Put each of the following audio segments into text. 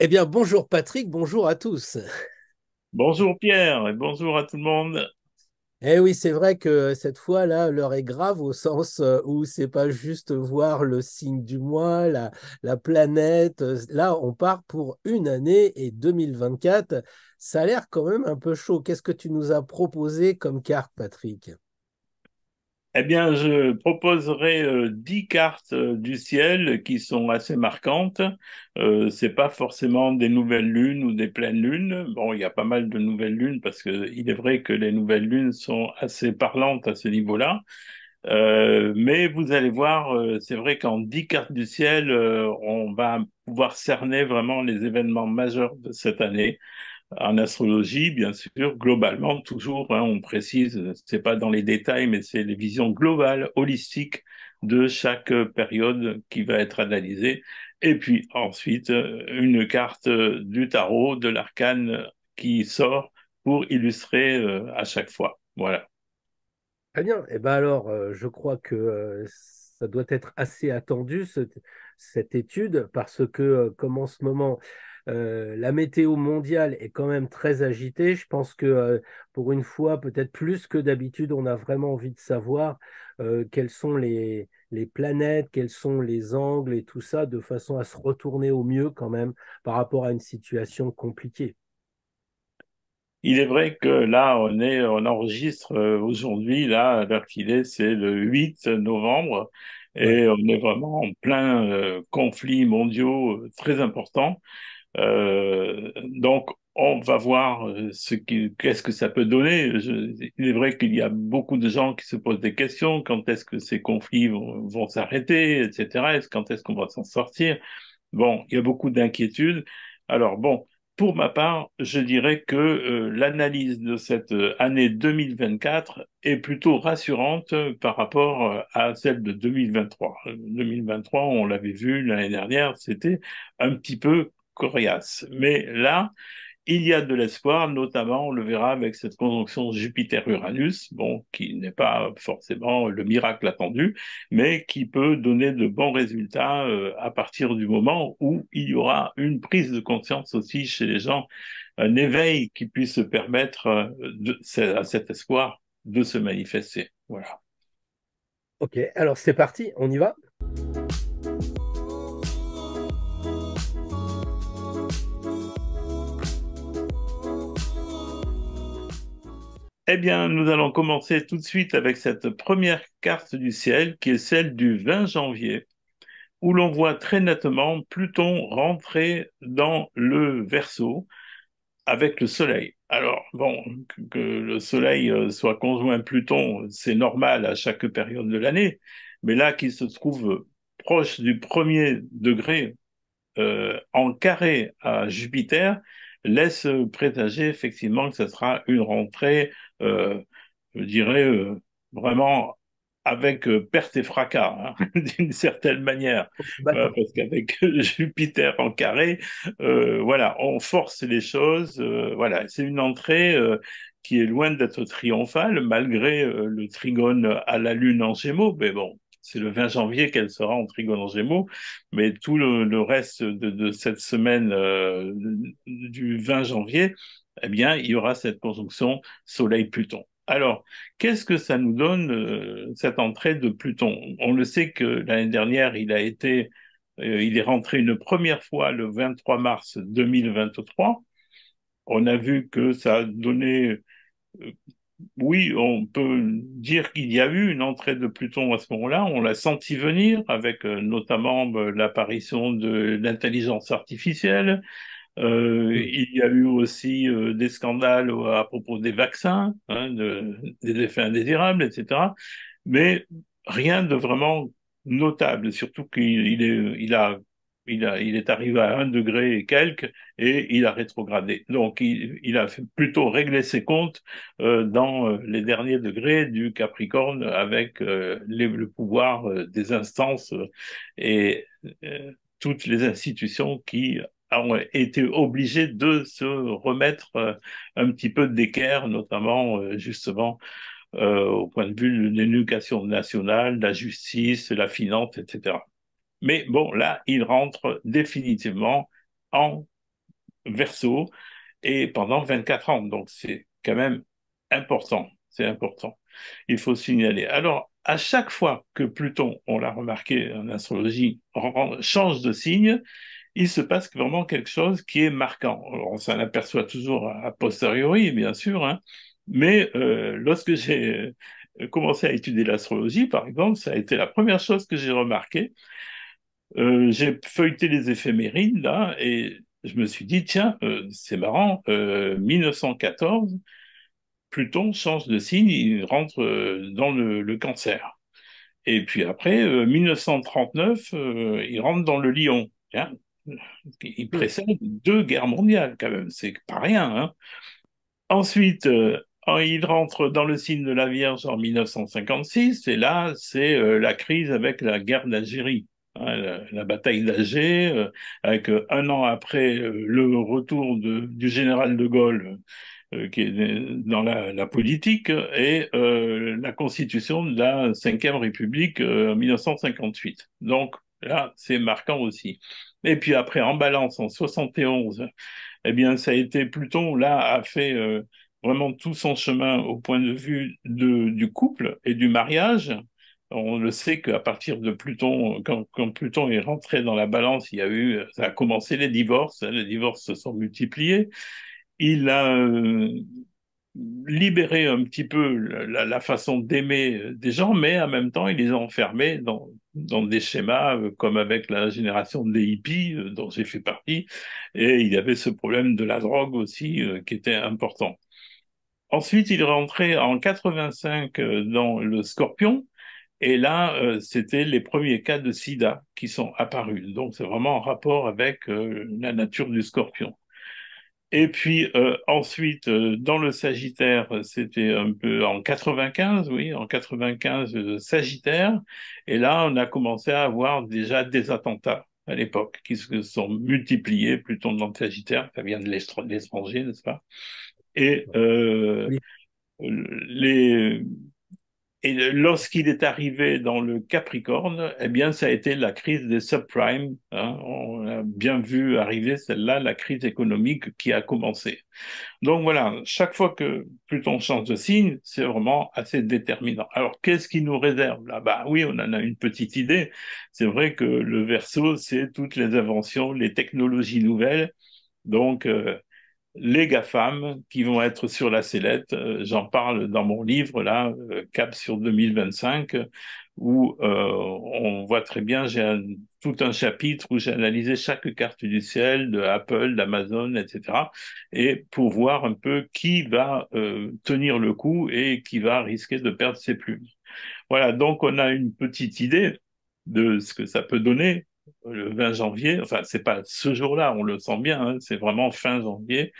Eh bien, bonjour Patrick, bonjour à tous. Bonjour Pierre et bonjour à tout le monde. Eh oui, c'est vrai que cette fois-là, l'heure est grave au sens euh, où c'est pas juste voir le signe du mois, la planète. Là, on part pour une année et 2024. Ça a l'air quand même un peu chaud. Qu'est-ce que tu nous as proposé comme carte, Patrick eh bien, je proposerai euh, dix cartes euh, du ciel qui sont assez marquantes. Euh, ce n'est pas forcément des nouvelles lunes ou des pleines lunes. Bon, il y a pas mal de nouvelles lunes parce que est vrai que les nouvelles lunes sont assez parlantes à ce niveau-là. mais vous allez voir, c'est vrai qu'en dix cartes du ciel, on va pouvoir cerner vraiment les événements majeurs de cette année en astrologie, bien sûr, globalement, toujours, hein, on précise, c'est pas dans les détails, mais c'est les visions globales, holistiques de chaque euh, période qui va être analysée. Et puis ensuite, euh, une carte euh, du tarot, de l'arcane qui sort pour illustrer à chaque fois. Voilà. Très bien. Et eh ben alors, je crois que ça doit être assez attendu, cette étude, parce que comme en ce moment, euh, la météo mondiale est quand même très agitée. Je pense que euh, pour une fois, peut-être plus que d'habitude, on a vraiment envie de savoir euh, quelles sont les, planètes, quels sont les angles et tout ça, de façon à se retourner au mieux quand même par rapport à une situation compliquée. Il est vrai que là, on, enregistre aujourd'hui, là, à l'heure qu'il est, c'est le 8 novembre. Et on est vraiment en plein conflit mondial très important. Euh, donc, on va voir euh, ce qu'est-ce que ça peut donner. il est vrai qu'il y a beaucoup de gens qui se posent des questions. Quand est-ce que ces conflits vont, s'arrêter, etc. Quand est-ce qu'on va s'en sortir Bon, il y a beaucoup d'inquiétudes. Alors bon, pour ma part, je dirais que euh, l'analyse de cette année 2024 est plutôt rassurante par rapport à celle de 2023. 2023, on l'avait vu l'année dernière, c'était un petit peu coriace. Mais là, il y a de l'espoir, notamment, on le verra avec cette conjonction Jupiter-Uranus, bon, qui n'est pas forcément le miracle attendu, mais qui peut donner de bons résultats euh, à partir du moment où il y aura une prise de conscience aussi chez les gens, un éveil qui puisse se permettre euh, de, à cet espoir de se manifester. Voilà. Ok, alors c'est parti, on y va. Eh bien, nous allons commencer tout de suite avec cette première carte du ciel qui est celle du 20 janvier, où l'on voit très nettement Pluton rentrer dans le Verseau avec le Soleil. Alors, bon, que le Soleil euh, soit conjoint Pluton, c'est normal à chaque période de l'année, mais là qu'il se trouve proche du premier degré euh, en carré à Jupiter, laisse présager effectivement que ce sera une rentrée euh, je dirais, euh, vraiment avec euh, perte et fracas, hein, d'une certaine manière. parce qu'avec Jupiter en carré, voilà, on force les choses. voilà, c'est une entrée qui est loin d'être triomphale, malgré le trigone à la Lune en Gémeaux. Mais bon, c'est le 20 janvier qu'elle sera en trigone en Gémeaux. Mais tout le, reste de, cette semaine du 20 janvier eh bien, il y aura cette conjonction Soleil-Pluton. Alors, qu'est-ce que ça nous donne, euh, cette entrée de Pluton On le sait que l'année dernière, il a été, euh, il est rentré une première fois le 23 mars 2023. On a vu que ça a donné, euh, oui, on peut dire qu'il y a eu une entrée de Pluton à ce moment-là. On l'a senti venir avec notamment l'apparition de l'intelligence artificielle, euh, mm. il y a eu aussi euh, des scandales à propos des vaccins, hein, des effets indésirables, etc. Mais rien de vraiment notable, surtout qu'il est, il a, il a, il est arrivé à un degré et quelques et il a rétrogradé. Donc, il, a plutôt réglé ses comptes euh, dans les derniers degrés du Capricorne avec le pouvoir des instances et toutes les institutions qui ont été obligés de se remettre euh, un petit peu d'équerre, notamment euh, justement euh, au point de vue de l'éducation nationale, de la justice, de la finance, etc. Mais bon, là, il rentre définitivement en verso et pendant 24 ans. Donc, c'est quand même important. C'est important. Il faut signaler. Alors, à chaque fois que Pluton, on l'a remarqué en astrologie, change de signe, il se passe vraiment quelque chose qui est marquant. on s'en aperçoit toujours a posteriori, bien sûr, hein. mais euh, lorsque j'ai euh, commencé à étudier l'astrologie, par exemple, ça a été la première chose que j'ai remarquée. Euh, j'ai feuilleté les éphémérides, là, et je me suis dit, tiens, c'est marrant, 1914, Pluton change de signe, il rentre dans le, cancer. Et puis après, 1939, il rentre dans le lion. tiens, hein il précède deux guerres mondiales quand même, c'est pas rien. Hein. Ensuite, euh, il rentre dans le signe de la Vierge en 1956, et là, c'est euh, la crise avec la guerre d'Algérie, hein, la, bataille d'Alger, euh, avec un an après le retour du général de Gaulle. qui est dans la, la politique et la constitution de la Ve République en 1958. Donc, Là, c'est marquant aussi. Et puis après, en balance, en 71, eh bien, ça a été Pluton, là, a fait euh, vraiment tout son chemin au point de vue du couple et du mariage. On le sait qu'à partir de Pluton, quand, Pluton est rentré dans la balance, il y a eu, ça a commencé les divorces, hein, les divorces se sont multipliés. Il a euh, libéré un petit peu la, la façon d'aimer des gens, mais en même temps, il les a enfermés dans, dans des schémas euh, comme avec la génération des hippies euh, dont j'ai fait partie, et il y avait ce problème de la drogue aussi euh, qui était important. Ensuite, il rentrait en 85 dans le Scorpion, et là, c'était les premiers cas de sida qui sont apparus. Donc, c'est vraiment en rapport avec la nature du scorpion. Et puis euh, ensuite, euh, dans le Sagittaire, c'était un peu en 95, oui, en 95, euh, Sagittaire. Et là, on a commencé à avoir déjà des attentats à l'époque qui se sont multipliés. plutôt, dans le Sagittaire, ça vient de l'étranger, n'est-ce pas Et euh, les et lorsqu'il est arrivé dans le Capricorne, eh bien, ça a été la crise des subprimes. Hein. On a bien vu arriver celle-là, la crise économique qui a commencé. Donc voilà, chaque fois que Pluton change de signe, c'est vraiment assez déterminant. Alors, qu'est-ce qui nous réserve là Bah oui, on en a une petite idée. C'est vrai que le Verseau, c'est toutes les inventions, les technologies nouvelles. Donc, euh, les GAFAM qui vont être sur la sellette. Euh, j'en parle dans mon livre, là, euh, Cap sur 2025, où euh, on voit très bien, j'ai tout un chapitre où j'ai analysé chaque carte du ciel de Apple, d'Amazon, etc. Et pour voir un peu qui va tenir le coup et qui va risquer de perdre ses plumes. Voilà, donc on a une petite idée de ce que ça peut donner le 20 janvier, enfin c'est pas ce jour-là, on le sent bien, hein. c'est vraiment fin janvier,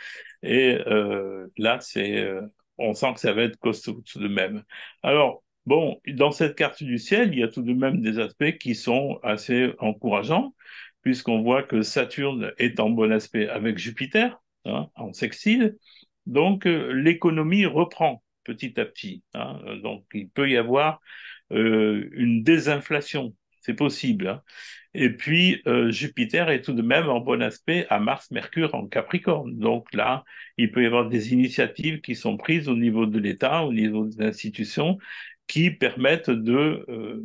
et euh, là c'est, euh, on sent que ça va être costaud tout de même. Alors bon, dans cette carte du ciel, il y a tout de même des aspects qui sont assez encourageants, puisqu'on voit que Saturne est en bon aspect avec Jupiter hein, en sextile, donc euh, l'économie reprend petit à petit, hein. donc il peut y avoir une désinflation c'est possible. Hein. Et puis, euh, Jupiter est tout de même en bon aspect à Mars-Mercure en Capricorne. Donc là, il peut y avoir des initiatives qui sont prises au niveau de l'État, au niveau des institutions, qui permettent de euh,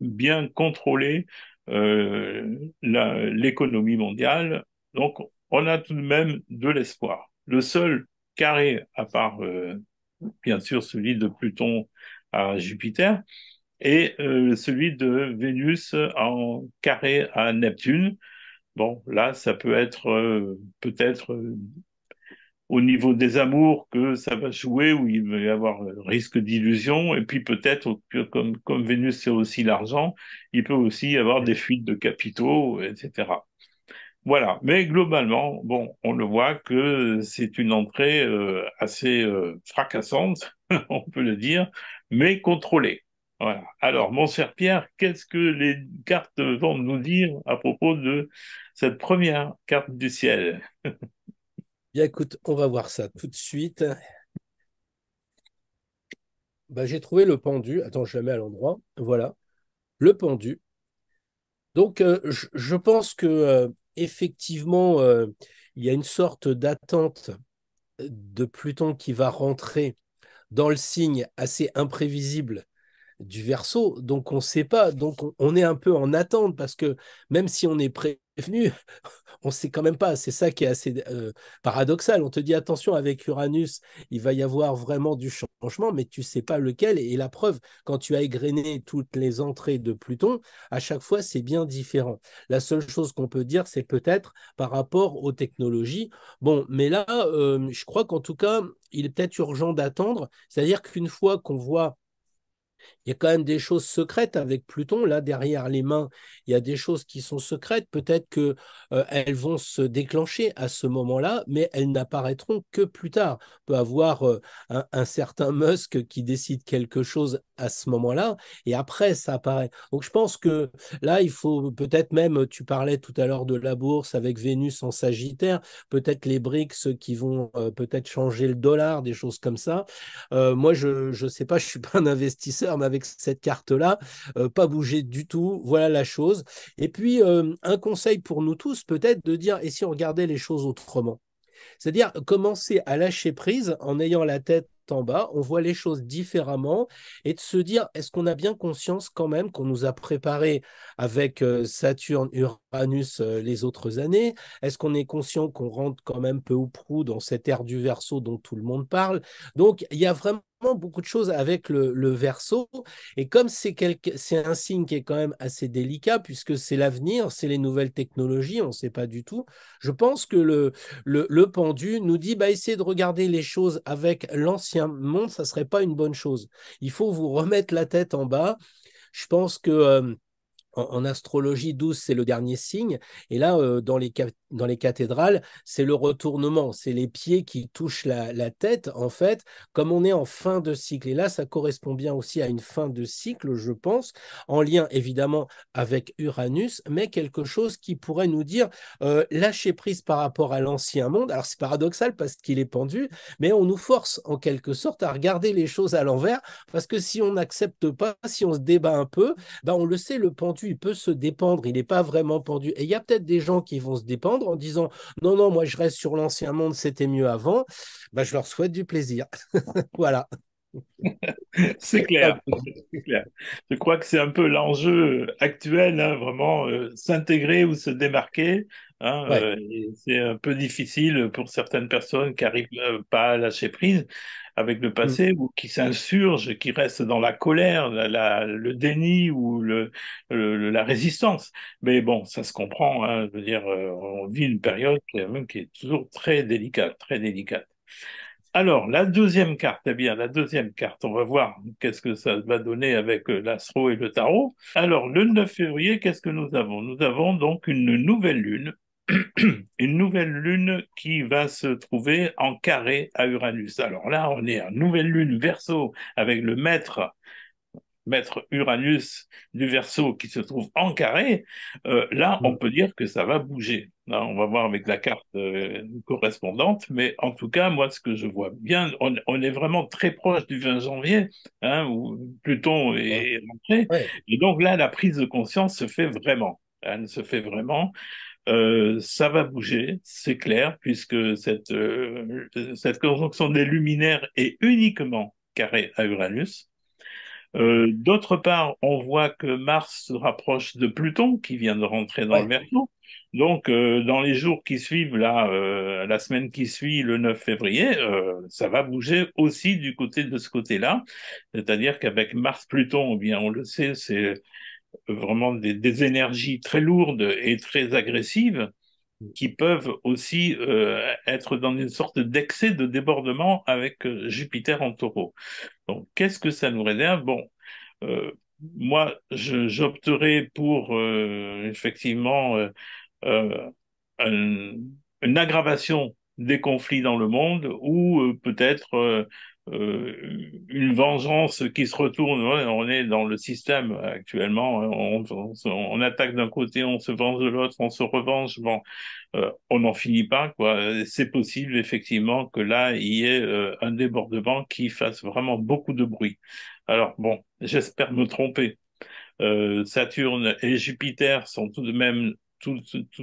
bien contrôler euh, l'économie mondiale. Donc, on a tout de même de l'espoir. Le seul carré, à part bien sûr celui de Pluton à Jupiter, et euh, celui de Vénus en carré à Neptune. Bon, là, ça peut être euh, peut-être euh, au niveau des amours que ça va jouer, où il va y avoir risque d'illusion, et puis peut-être, comme, comme Vénus, c'est aussi l'argent, il peut aussi y avoir des fuites de capitaux, etc. Voilà, mais globalement, bon, on le voit que c'est une entrée assez fracassante, on peut le dire, mais contrôlée. Alors, mon cher Pierre, qu'est-ce que les cartes vont nous dire à propos de cette première carte du ciel Bien, écoute, on va voir ça tout de suite. Bah, j'ai trouvé le pendu. Attends, je la mets à l'endroit. Voilà. Le pendu. Donc, euh, je, pense que euh, effectivement, euh, il y a une sorte d'attente de Pluton qui va rentrer dans le signe assez imprévisible du verso. Donc on ne sait pas. Donc on est un peu en attente parce que même si on est prévenu, on ne sait quand même pas. C'est ça qui est assez euh, paradoxal. On te dit attention avec Uranus, il va y avoir vraiment du changement, mais tu ne sais pas lequel. Et la preuve, quand tu as égrené toutes les entrées de Pluton, à chaque fois c'est bien différent. La seule chose qu'on peut dire, c'est peut-être par rapport aux technologies. Bon, mais là, euh, je crois qu'en tout cas, il est peut-être urgent d'attendre. C'est-à-dire qu'une fois qu'on voit il y a quand même des choses secrètes avec Pluton. Là, derrière les mains, il y a des choses qui sont secrètes. Peut-être qu'elles euh, vont se déclencher à ce moment-là, mais elles n'apparaîtront que plus tard. On peut avoir euh, un, certain Musk qui décide quelque chose à ce moment-là, et après, ça apparaît. Donc, je pense que là, il faut peut-être même, tu parlais tout à l'heure de la bourse avec Vénus en Sagittaire, peut-être les BRICS qui vont euh, peut-être changer le dollar, des choses comme ça. moi, je ne sais pas, je ne suis pas un investisseur, mais cette carte-là, euh, pas bouger du tout, voilà la chose. Et puis, euh, un conseil pour nous tous, peut-être, de dire, et si on regardait les choses autrement c'est-à-dire commencer à lâcher prise en ayant la tête en bas, on voit les choses différemment et de se dire est-ce qu'on a bien conscience quand même qu'on nous a préparé avec euh, Saturne, Uranus euh, les autres années Est-ce qu'on est conscient qu'on rentre quand même peu ou prou dans cette ère du verso dont tout le monde parle Donc il y a vraiment beaucoup de choses avec le, le verso et comme c'est c'est un signe qui est quand même assez délicat puisque c'est l'avenir c'est les nouvelles technologies on ne sait pas du tout je pense que le, le, le pendu nous dit bah essayez de regarder les choses avec l'ancien monde, ça serait pas une bonne chose. Il faut vous remettre la tête en bas. Je pense que euh, en, astrologie, 12, c'est le dernier signe. Et là, euh, dans, les, dans les cathédrales, c'est le retournement. C'est les pieds qui touchent la, tête, en fait, comme on est en fin de cycle. Et là, ça correspond bien aussi à une fin de cycle, je pense, en lien évidemment avec Uranus, mais quelque chose qui pourrait nous dire euh, lâcher prise par rapport à l'ancien monde. Alors, c'est paradoxal parce qu'il est pendu, mais on nous force en quelque sorte à regarder les choses à l'envers parce que si on n'accepte pas, si on se débat un peu, ben, on le sait, le pendu il peut se dépendre, il n'est pas vraiment pendu. Et il y a peut-être des gens qui vont se dépendre en disant non, non, moi je reste sur l'ancien monde, c'était mieux avant. Bah, je leur souhaite du plaisir. voilà. c'est clair, Je crois que c'est un peu l'enjeu actuel, hein, vraiment euh, s'intégrer ou se démarquer Hein, euh, c'est un peu difficile pour certaines personnes qui arrivent euh, pas à lâcher prise avec le mm. passé ou qui s'insurgent, qui restent dans la colère, le déni ou la résistance. Mais bon, ça se comprend. Hein, dire, euh, on vit une période qui est, toujours très délicate, très délicate. Alors, la deuxième carte, eh bien, la deuxième carte, on va voir qu'est-ce que ça va donner avec l'astro et le tarot. Alors, le 9 février, qu'est-ce que nous avons Nous avons donc une nouvelle lune une nouvelle lune qui va se trouver en carré à Uranus. Alors là, on est une nouvelle lune verso avec le maître maître Uranus du verso qui se trouve en carré, euh, là, on mm. peut dire que ça va bouger. on va voir avec la carte euh, correspondante, mais en tout cas, moi, ce que je vois bien, on, est vraiment très proche du 20 janvier, hein, où Pluton est rentré. Et donc là, la prise de conscience se fait vraiment. Elle se fait vraiment. Euh, ça va bouger, c'est clair, puisque cette, euh, cette conjonction des luminaires est uniquement carrée à Uranus. Euh, d'autre part, on voit que Mars se rapproche de Pluton, qui vient de rentrer dans le Verseau. Donc, dans les jours qui suivent, là, la semaine qui suit, le 9 février, ça va bouger aussi du côté de ce côté-là. C'est-à-dire qu'avec Mars-Pluton, eh bien, on le sait, c'est vraiment des, énergies très lourdes et très agressives qui peuvent aussi euh, être dans une sorte d'excès de débordement avec euh, Jupiter en taureau. Donc, qu'est-ce que ça nous réserve Bon, euh, moi, j'opterais pour effectivement une aggravation des conflits dans le monde ou peut-être euh, une vengeance qui se retourne. On est dans le système actuellement. On, attaque d'un côté, on se venge de l'autre, on se revenge. Bon, euh, on n'en finit pas. Quoi. C'est possible effectivement que là, il y ait euh, un débordement qui fasse vraiment beaucoup de bruit. Alors bon, j'espère me tromper. Saturne et Jupiter sont tout de même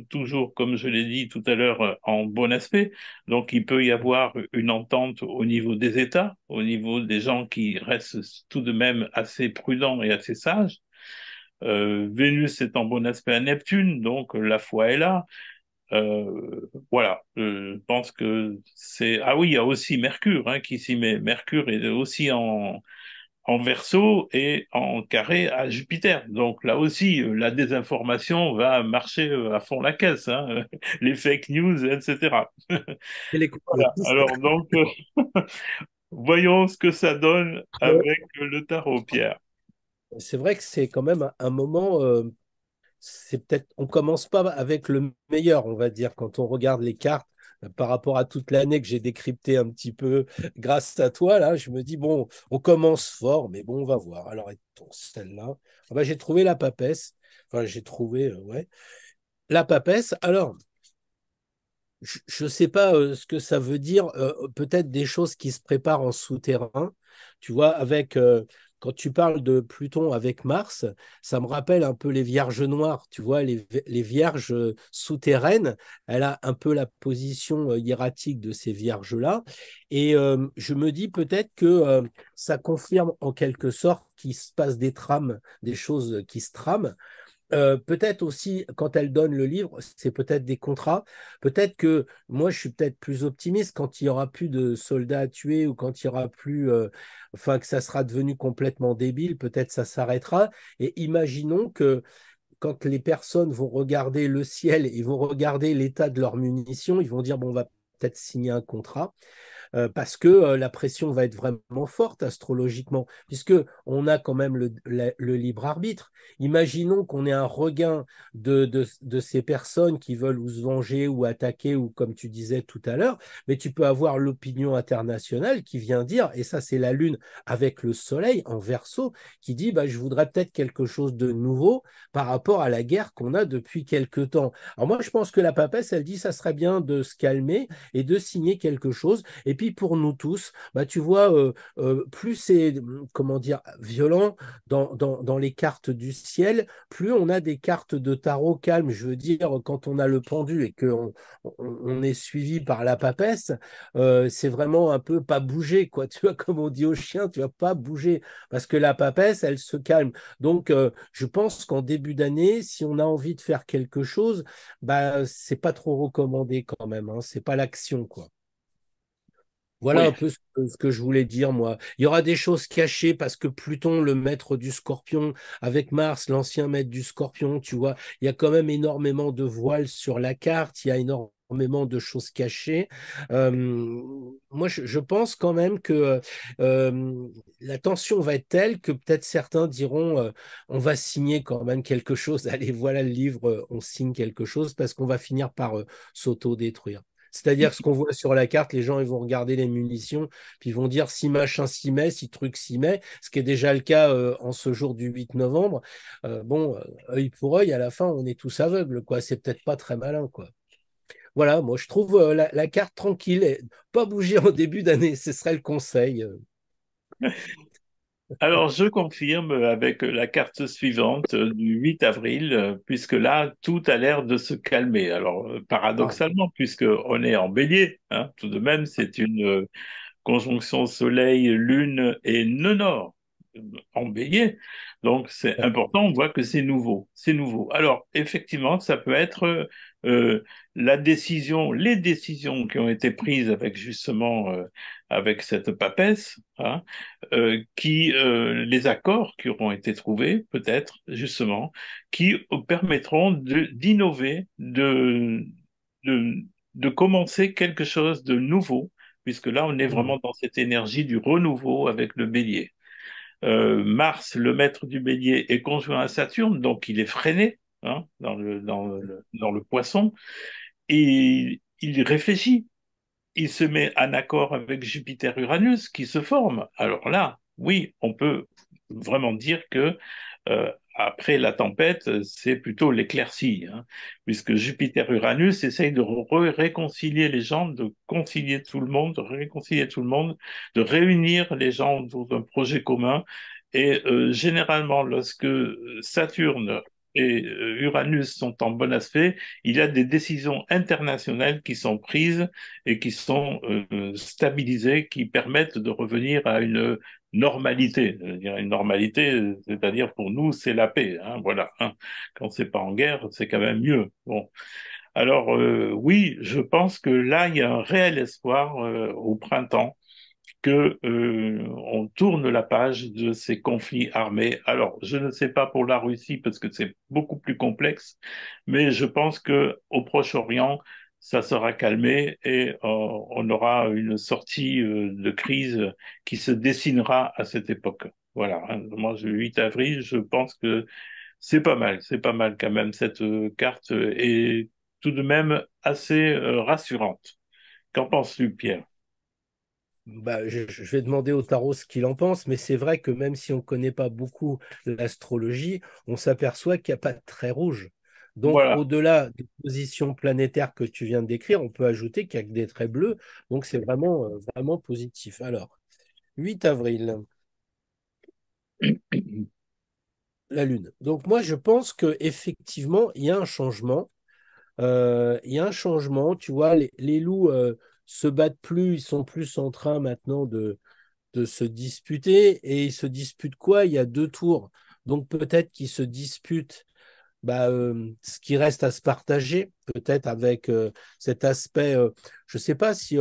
toujours, comme je l'ai dit tout à l'heure, euh, en bon aspect. Donc, il peut y avoir une entente au niveau des États, au niveau des gens qui restent tout de même assez prudents et assez sages. Euh, Vénus est en bon aspect à Neptune, donc la foi est là. Euh, voilà, je pense que c'est... Ah oui, il y a aussi Mercure hein, qui s'y met. Mercure est aussi en, en verso et en carré à Jupiter. Donc là aussi, euh, la désinformation va marcher euh, à fond la caisse, hein, les fake news, etc. Alors donc, euh, voyons ce que ça donne avec le tarot, Pierre. C'est vrai que c'est quand même un moment. on c'est peut-être, on commence pas avec le meilleur, on va dire, quand on regarde les cartes euh, par rapport à toute l'année que j'ai décrypté un petit peu grâce à toi, là, je me dis, bon, on commence fort, mais bon, on va voir. Alors, celle-là ah bah, J'ai trouvé la papesse. Enfin, j'ai trouvé, euh, ouais. La papesse. Alors, je ne sais pas euh, ce que ça veut dire, peut-être des choses qui se préparent en souterrain, tu vois, avec quand tu parles de Pluton avec Mars, ça me rappelle un peu les Vierges noires, tu vois, les, Vierges euh, souterraines. Elle a un peu la position euh, hiératique de ces Vierges-là. Et euh, je me dis peut-être que ça confirme en quelque sorte qu'il se passe des trames, des choses qui se trament. Euh, peut-être aussi, quand elle donne le livre, c'est peut-être des contrats. Peut-être que moi, je suis peut-être plus optimiste quand il n'y aura plus de soldats à tuer ou quand il n'y aura plus, euh, enfin, que ça sera devenu complètement débile, peut-être ça s'arrêtera. Et imaginons que quand les personnes vont regarder le ciel et vont regarder l'état de leurs munitions, ils vont dire, bon, on va peut-être signer un contrat. Euh, parce que euh, la pression va être vraiment forte astrologiquement, puisque on a quand même le, libre arbitre. Imaginons qu'on ait un regain de, de, ces personnes qui veulent ou se venger ou attaquer, ou comme tu disais tout à l'heure, mais tu peux avoir l'opinion internationale qui vient dire, et ça c'est la Lune avec le Soleil en verso, qui dit, bah, je voudrais peut-être quelque chose de nouveau par rapport à la guerre qu'on a depuis quelque temps. Alors moi je pense que la papesse, elle dit, ça serait bien de se calmer et de signer quelque chose. Et puis pour nous tous, bah, tu vois, euh, euh, plus c'est comment dire violent dans, dans, les cartes du ciel, plus on a des cartes de tarot calme. Je veux dire, quand on a le pendu et qu'on on, est suivi par la papesse, euh, c'est vraiment un peu pas bouger, quoi. Tu vois, comme on dit aux chiens, tu vas pas bouger parce que la papesse, elle se calme. Donc, je pense qu'en début d'année, si on a envie de faire quelque chose, bah, c'est pas trop recommandé quand même. Hein. C'est pas l'action, quoi. Voilà un peu ce que, je voulais dire, moi. Il y aura des choses cachées parce que Pluton, le maître du scorpion, avec Mars, l'ancien maître du scorpion, tu vois, il y a quand même énormément de voiles sur la carte, il y a énormément de choses cachées. moi, je, pense quand même que la tension va être telle que peut-être certains diront on va signer quand même quelque chose, allez, voilà le livre, on signe quelque chose parce qu'on va finir par s'auto-détruire. C'est-à-dire ce qu'on voit sur la carte, les gens ils vont regarder les munitions, puis ils vont dire si machin s'y met, si truc s'y met, ce qui est déjà le cas euh, en ce jour du 8 novembre. Euh, bon, euh, œil pour œil, à la fin, on est tous aveugles, quoi. C'est peut-être pas très malin, quoi. Voilà, moi je trouve la, carte tranquille, pas bouger en début d'année, ce serait le conseil. Alors, je confirme avec la carte suivante du 8 avril, puisque là, tout a l'air de se calmer. Alors, paradoxalement, ah. puisque on est en bélier, hein, tout de même, c'est une euh, conjonction Soleil-Lune et nord en bélier. Donc, c'est important, on voit que c'est nouveau. C'est nouveau. Alors, effectivement, ça peut être euh, euh, la décision, les décisions qui ont été prises avec justement euh, avec cette papesse, hein, euh, qui les accords qui auront été trouvés peut-être justement, qui permettront d'innover, de, de, de, de commencer quelque chose de nouveau, puisque là on est mmh. vraiment dans cette énergie du renouveau avec le Bélier. Mars, le maître du Bélier, est conjoint à Saturne, donc il est freiné Hein, dans, le, dans, poisson, et il réfléchit. Il se met en accord avec Jupiter-Uranus qui se forme. Alors là, oui, on peut vraiment dire que euh, après la tempête, c'est plutôt l'éclaircie, hein, puisque Jupiter-Uranus essaye de réconcilier les gens, de concilier tout le monde, de réconcilier tout le monde, de réunir les gens dans un projet commun. Et euh, généralement, lorsque Saturne et euh, Uranus sont en bon aspect, il y a des décisions internationales qui sont prises et qui sont euh, stabilisées, qui permettent de revenir à une normalité. Une normalité, c'est-à-dire pour nous, c'est la paix. Hein, voilà. Hein. Quand c'est pas en guerre, c'est quand même mieux. Bon. Alors euh, oui, je pense que là, il y a un réel espoir au printemps que euh, on tourne la page de ces conflits armés. Alors, je ne sais pas pour la Russie parce que c'est beaucoup plus complexe, mais je pense que au Proche-Orient, ça sera calmé et euh, on aura une sortie euh, de crise qui se dessinera à cette époque. Voilà. Moi, le 8 avril, je pense que c'est pas mal, c'est pas mal quand même cette carte est tout de même assez rassurante. Qu'en penses-tu, Pierre bah, je, vais demander au tarot ce qu'il en pense, mais c'est vrai que même si on ne connaît pas beaucoup l'astrologie, on s'aperçoit qu'il n'y a pas de traits rouges. Donc, au-delà des positions planétaires que tu viens de décrire, on peut ajouter qu'il n'y a que des traits bleus. Donc, c'est vraiment, euh, vraiment positif. Alors, 8 avril. La Lune. Donc, moi, je pense qu'effectivement, il y a un changement. Euh, il y a un changement. Tu vois, les, loups. Euh, se battent plus, ils sont plus en train maintenant de, de se disputer. Et ils se disputent quoi Il y a deux tours. Donc peut-être qu'ils se disputent bah, euh, ce qui reste à se partager, peut-être avec euh, cet aspect, euh, je ne sais pas si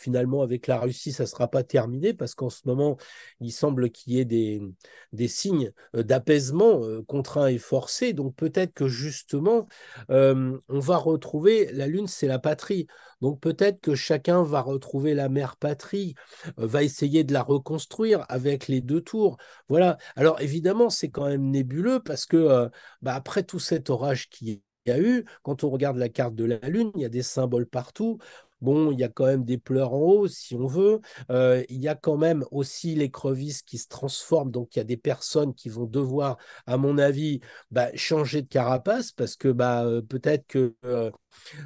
finalement, avec la Russie, ça ne sera pas terminé parce qu'en ce moment, il semble qu'il y ait des, signes euh, d'apaisement euh, contraint et forcés. Donc peut-être que justement, euh, on va retrouver, la Lune, c'est la patrie. Donc peut-être que chacun va retrouver la mère patrie, va essayer de la reconstruire avec les deux tours. Voilà. Alors évidemment, c'est quand même nébuleux parce que bah, après tout cet orage qui y a eu, quand on regarde la carte de la Lune, il y a des symboles partout. Bon, il y a quand même des pleurs en haut, si on veut. Euh, il y a quand même aussi les crevisses qui se transforment. Donc, il y a des personnes qui vont devoir, à mon avis, bah, changer de carapace parce que bah, euh, peut-être que euh,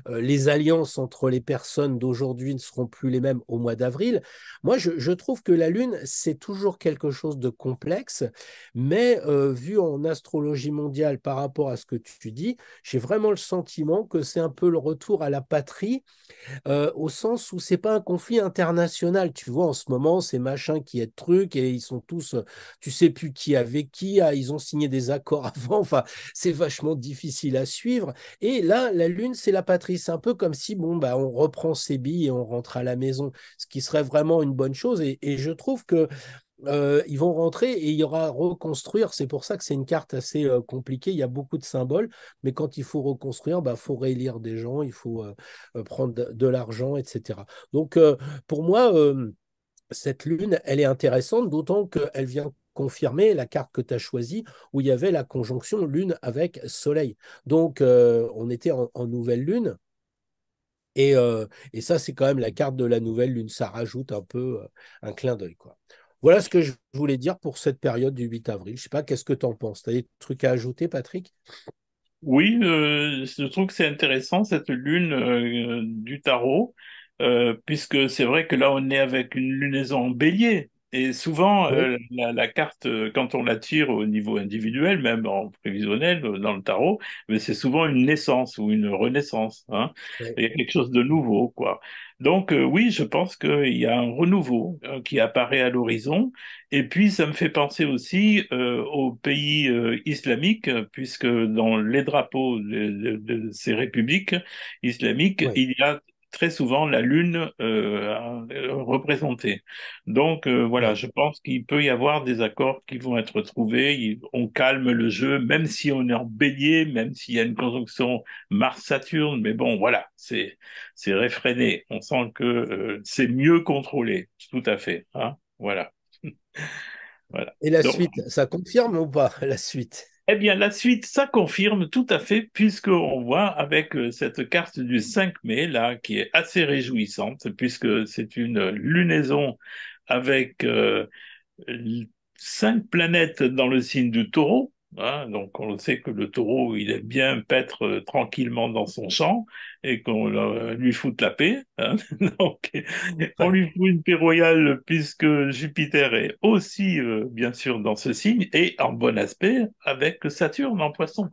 euh, les alliances entre les personnes d'aujourd'hui ne seront plus les mêmes au mois d'avril. Moi, je, trouve que la Lune, c'est toujours quelque chose de complexe, mais euh, vu en astrologie mondiale par rapport à ce que tu dis, j'ai vraiment le sentiment que c'est un peu le retour à la patrie, euh, au sens où c'est pas un conflit international. Tu vois, en ce moment, c'est machin qui est truc et ils sont tous, tu sais plus qui avec qui, ah, ils ont signé des accords avant. Enfin, c'est vachement difficile à suivre. Et là, la Lune, c'est patrice un peu comme si bon, bah, on reprend ses billes et on rentre à la maison, ce qui serait vraiment une bonne chose. Et, je trouve que euh, ils vont rentrer et il y aura reconstruire. C'est pour ça que c'est une carte assez euh, compliquée. Il y a beaucoup de symboles, mais quand il faut reconstruire, il bah, faut réélire des gens, il faut euh, prendre de, l'argent, etc. Donc, pour moi, cette lune, elle est intéressante, d'autant qu'elle vient confirmé la carte que tu as choisie où il y avait la conjonction lune avec soleil. Donc, euh, on était en, nouvelle lune. Euh, et, ça, c'est quand même la carte de la nouvelle lune. Ça rajoute un peu euh, un clin d'œil. quoi. Voilà ce que je voulais dire pour cette période du 8 avril. Je sais pas, qu'est-ce que tu en penses Tu as des trucs à ajouter, Patrick Oui, je trouve que c'est intéressant, cette lune du tarot. puisque c'est vrai que là on est avec une lunaison en bélier. Et souvent, euh, la, carte, euh, quand on la tire au niveau individuel, même en prévisionnel, euh, dans le tarot, mais c'est souvent une naissance ou une renaissance. Hein. Il y a quelque chose de nouveau, quoi. Donc oui, je pense qu'il y a un renouveau hein, qui apparaît à l'horizon. Et puis ça me fait penser aussi aux pays islamiques, puisque dans les drapeaux de, ces républiques islamiques, il y a très souvent la Lune euh, euh, représentée. Donc euh, voilà, je pense qu'il peut y avoir des accords qui vont être trouvés. on calme le jeu, même si on est en bélier, même s'il y a une conjonction Mars-Saturne. Mais bon, voilà, c'est réfréné. On sent que c'est mieux contrôlé, tout à fait. Hein. voilà. Et la suite, ça confirme ou pas la suite eh bien, la suite, ça confirme tout à fait, puisqu'on voit avec euh, cette carte du 5 mai, là, qui est assez réjouissante, puisque c'est une lunaison avec euh, cinq planètes dans le signe du taureau, Hein, donc on sait que le taureau, il aime bien paître euh, tranquillement dans son champ et qu'on euh, lui fout la paix. Hein. donc on lui fout une paix royale puisque Jupiter est aussi euh, bien sûr dans ce signe et en bon aspect avec Saturne en poisson.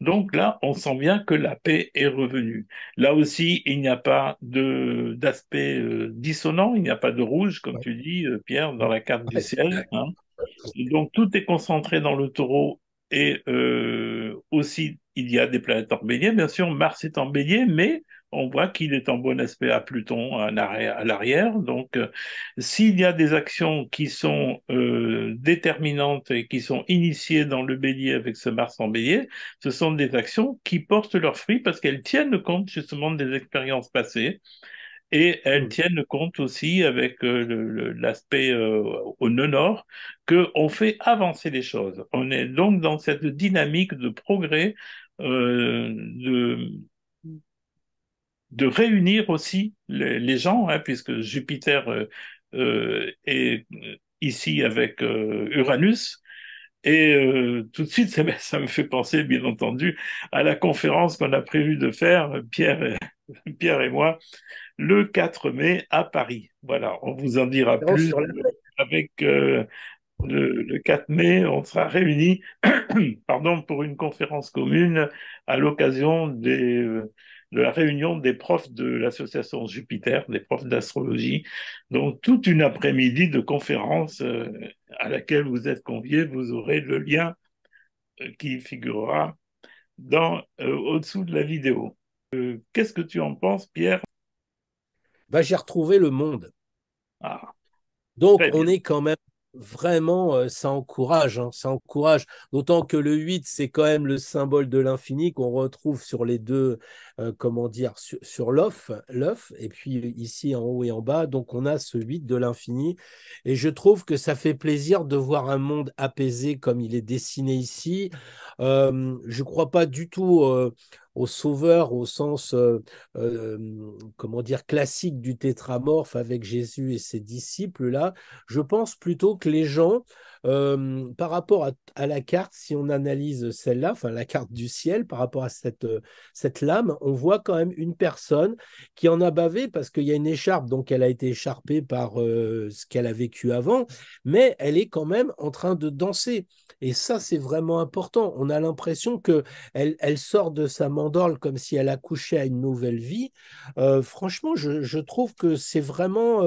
Donc là, on sent bien que la paix est revenue. Là aussi, il n'y a pas de d'aspect dissonant, il n'y a pas de rouge comme tu dis Pierre dans la carte du ciel. Hein. donc tout est concentré dans le taureau et euh, aussi, il y a des planètes en bélier. Bien sûr, Mars est en bélier, mais on voit qu'il est en bon aspect à Pluton à l'arrière. Donc, euh, s'il y a des actions qui sont euh, déterminantes et qui sont initiées dans le bélier avec ce Mars en bélier, ce sont des actions qui portent leurs fruits parce qu'elles tiennent compte justement des expériences passées et elles mm. tiennent compte aussi avec euh, l'aspect euh, au non-nord qu'on fait avancer les choses. On est donc dans cette dynamique de progrès, euh, de, de réunir aussi les, gens, hein, puisque Jupiter est ici avec Uranus. Et tout de suite, eh ben, ça, me fait penser, bien entendu, à la conférence qu'on a prévu de faire, Pierre Pierre et moi, le 4 mai à Paris. Voilà, on vous en dira plus. Avec euh, le, 4 mai, on sera réunis pardon, pour une conférence commune à l'occasion euh, de la réunion des profs de l'association Jupiter, des profs d'astrologie. Donc, toute une après-midi de conférence euh, à laquelle vous êtes conviés. Vous aurez le lien qui figurera dans, au-dessous de la vidéo. Euh, qu'est-ce que tu en penses, Pierre bah, J'ai retrouvé le monde. Ah. Donc, on est quand même vraiment, euh, ça encourage, hein, ça encourage. D'autant que le 8, c'est quand même le symbole de l'infini qu'on retrouve sur les deux, euh, comment dire, sur, l'œuf, l'off, et puis euh, ici en haut et en bas. Donc on a ce 8 de l'infini. Et je trouve que ça fait plaisir de voir un monde apaisé comme il est dessiné ici. Euh, je ne crois pas du tout au sauveur au sens comment dire classique du tétramorphe avec Jésus et ses disciples là je pense plutôt que les gens par rapport à, la carte, si on analyse celle-là, enfin la carte du ciel, par rapport à cette, cette lame, on voit quand même une personne qui en a bavé parce qu'il y a une écharpe, donc elle a été écharpée par ce qu'elle a vécu avant, mais elle est quand même en train de danser. Et ça, c'est vraiment important. On a l'impression que elle, sort de sa mandorle comme si elle accouchait à une nouvelle vie. franchement, je, trouve que c'est vraiment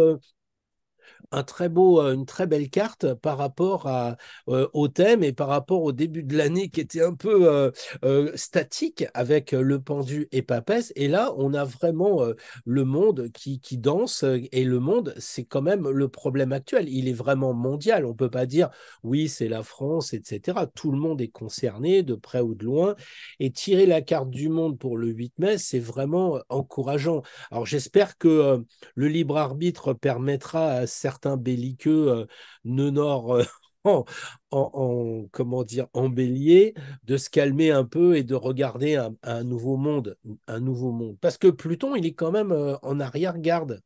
un très beau, euh, une très belle carte par rapport à, euh, au thème et par rapport au début de l'année qui était un peu euh, statique avec le pendu et Papès. Et là, on a vraiment le monde qui, qui danse et le monde, c'est quand même le problème actuel. Il est vraiment mondial. On ne peut pas dire oui, c'est la France, etc. Tout le monde est concerné de près ou de loin. Et tirer la carte du monde pour le 8 mai, c'est vraiment encourageant. Alors j'espère que le libre arbitre permettra à certains belliqueux euh, nenor euh, en, en, comment dire en bélier de se calmer un peu et de regarder un, nouveau monde un nouveau monde parce que Pluton il est quand même euh, en arrière garde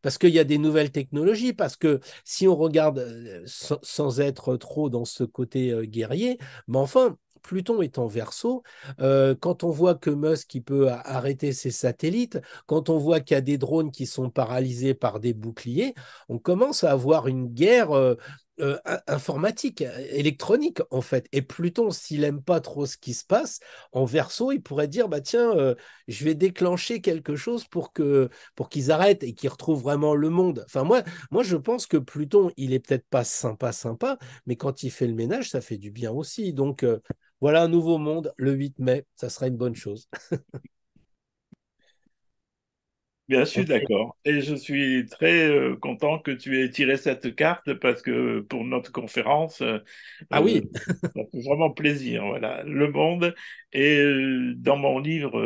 parce qu'il y a des nouvelles technologies parce que si on regarde sans être trop dans ce côté guerrier mais enfin Pluton est en verso, euh, quand on voit que Musk peut arrêter ses satellites, quand on voit qu'il y a des drones qui sont paralysés par des boucliers, on commence à avoir une guerre euh, euh, informatique, électronique en fait. Et Pluton, s'il aime pas trop ce qui se passe, en verso, il pourrait dire bah tiens, euh, je vais déclencher quelque chose pour que pour qu'ils arrêtent et qu'ils retrouvent vraiment le monde. Enfin moi, moi je pense que Pluton, il est peut-être pas sympa sympa, mais quand il fait le ménage, ça fait du bien aussi. Donc euh, voilà un nouveau monde le 8 mai, ça sera une bonne chose. Bien sûr, d'accord. Et je suis très euh, content que tu aies tiré cette carte parce que pour notre conférence, euh, ah oui, euh, ça fait vraiment plaisir. Voilà, le monde et dans mon livre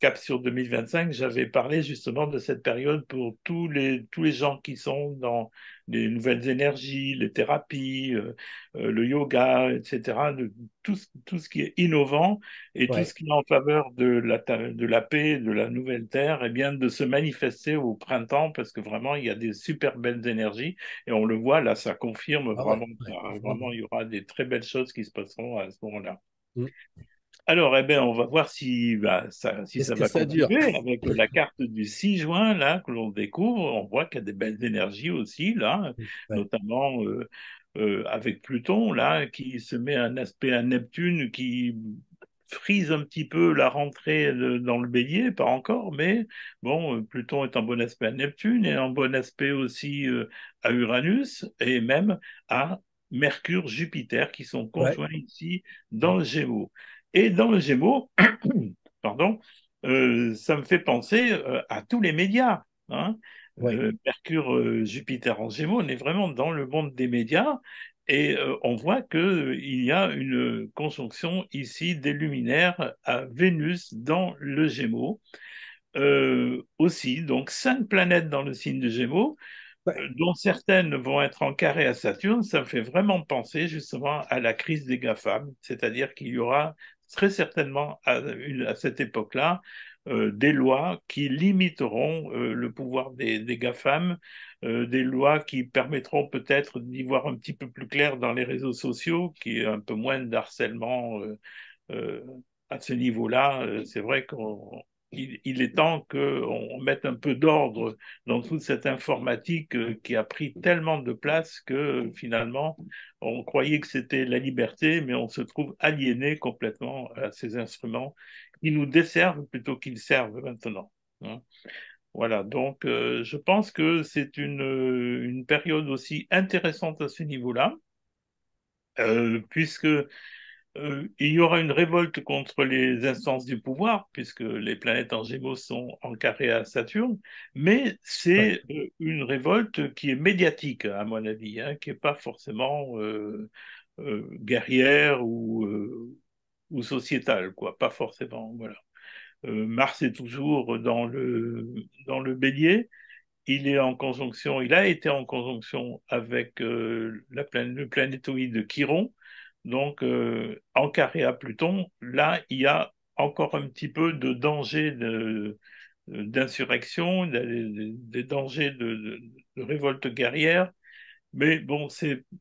cap sur 2025, j'avais parlé justement de cette période pour tous les, tous les gens qui sont dans les nouvelles énergies, les thérapies, euh, euh, le yoga, etc., de tout, tout ce qui est innovant et tout ce qui est en faveur de la, de la paix, de la nouvelle terre, et eh bien de se manifester au printemps parce que vraiment, il y a des super belles énergies et on le voit là, ça confirme ah vraiment, vraiment, il y aura des très belles choses qui se passeront à ce moment-là. Mmh. Alors, eh ben, on va voir si, bah, ça, va continuer avec la carte du 6 juin là que l'on découvre. On voit qu'il y a des belles énergies aussi là, notamment euh, euh, avec Pluton là qui se met un aspect à Neptune qui frise un petit peu la rentrée dans le bélier, pas encore, mais bon, euh, Pluton est en bon aspect à Neptune et en bon aspect aussi à Uranus et même à Mercure, Jupiter qui sont conjoints ici dans le Gémeaux. Et dans le Gémeaux, pardon, euh, ça me fait penser euh, à tous les médias. Hein. Euh, Mercure, Jupiter en Gémeaux, on est vraiment dans le monde des médias et on voit qu'il y a une conjonction ici des luminaires à Vénus dans le Gémeaux. aussi, donc cinq planètes dans le signe de Gémeaux, dont certaines vont être en carré à Saturne, ça me fait vraiment penser justement à la crise des GAFAM, c'est-à-dire qu'il y aura très certainement à, cette époque-là euh, des lois qui limiteront euh, le pouvoir des, GAFAM, euh, des lois qui permettront peut-être d'y voir un petit peu plus clair dans les réseaux sociaux, qui est un peu moins d'harcèlement à ce niveau-là. c'est vrai qu'on il, est temps qu'on mette un peu d'ordre dans toute cette informatique euh, qui a pris tellement de place que finalement, on croyait que c'était la liberté, mais on se trouve aliéné complètement à ces instruments qui nous desservent plutôt qu'ils servent maintenant. Hein. Voilà, donc euh, je pense que c'est une, période aussi intéressante à ce niveau-là, euh, puisque euh, il y aura une révolte contre les instances du pouvoir, puisque les planètes en Gémeaux sont carré à Saturne, mais c'est euh, une révolte qui est médiatique, à mon avis, hein, qui n'est pas forcément euh, guerrière ou, sociétale, quoi, pas forcément. Voilà. Mars est toujours dans le, dans le bélier. Il est en conjonction, il a été en conjonction avec la le planétoïde Chiron, donc, euh, en carré à Pluton, là, il y a encore un petit peu de danger euh, d'insurrection, des, dangers de, révolte guerrière. Mais bon,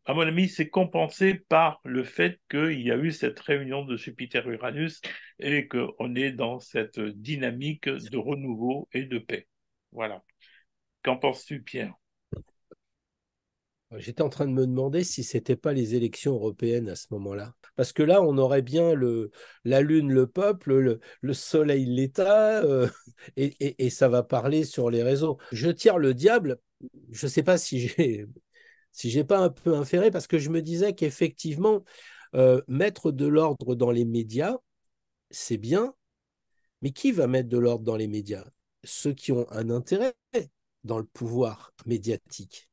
à mon avis, c'est compensé par le fait qu'il y a eu cette réunion de Jupiter-Uranus et qu'on est dans cette dynamique de renouveau et de paix. Voilà. Qu'en penses-tu, Pierre J'étais en train de me demander si ce n'était pas les élections européennes à ce moment-là. Parce que là, on aurait bien le, la lune, le peuple, le, soleil, l'État, euh, et, ça va parler sur les réseaux. Je tire le diable, je ne sais pas si j'ai si j'ai pas un peu inféré, parce que je me disais qu'effectivement, euh, mettre de l'ordre dans les médias, c'est bien, mais qui va mettre de l'ordre dans les médias Ceux qui ont un intérêt dans le pouvoir médiatique.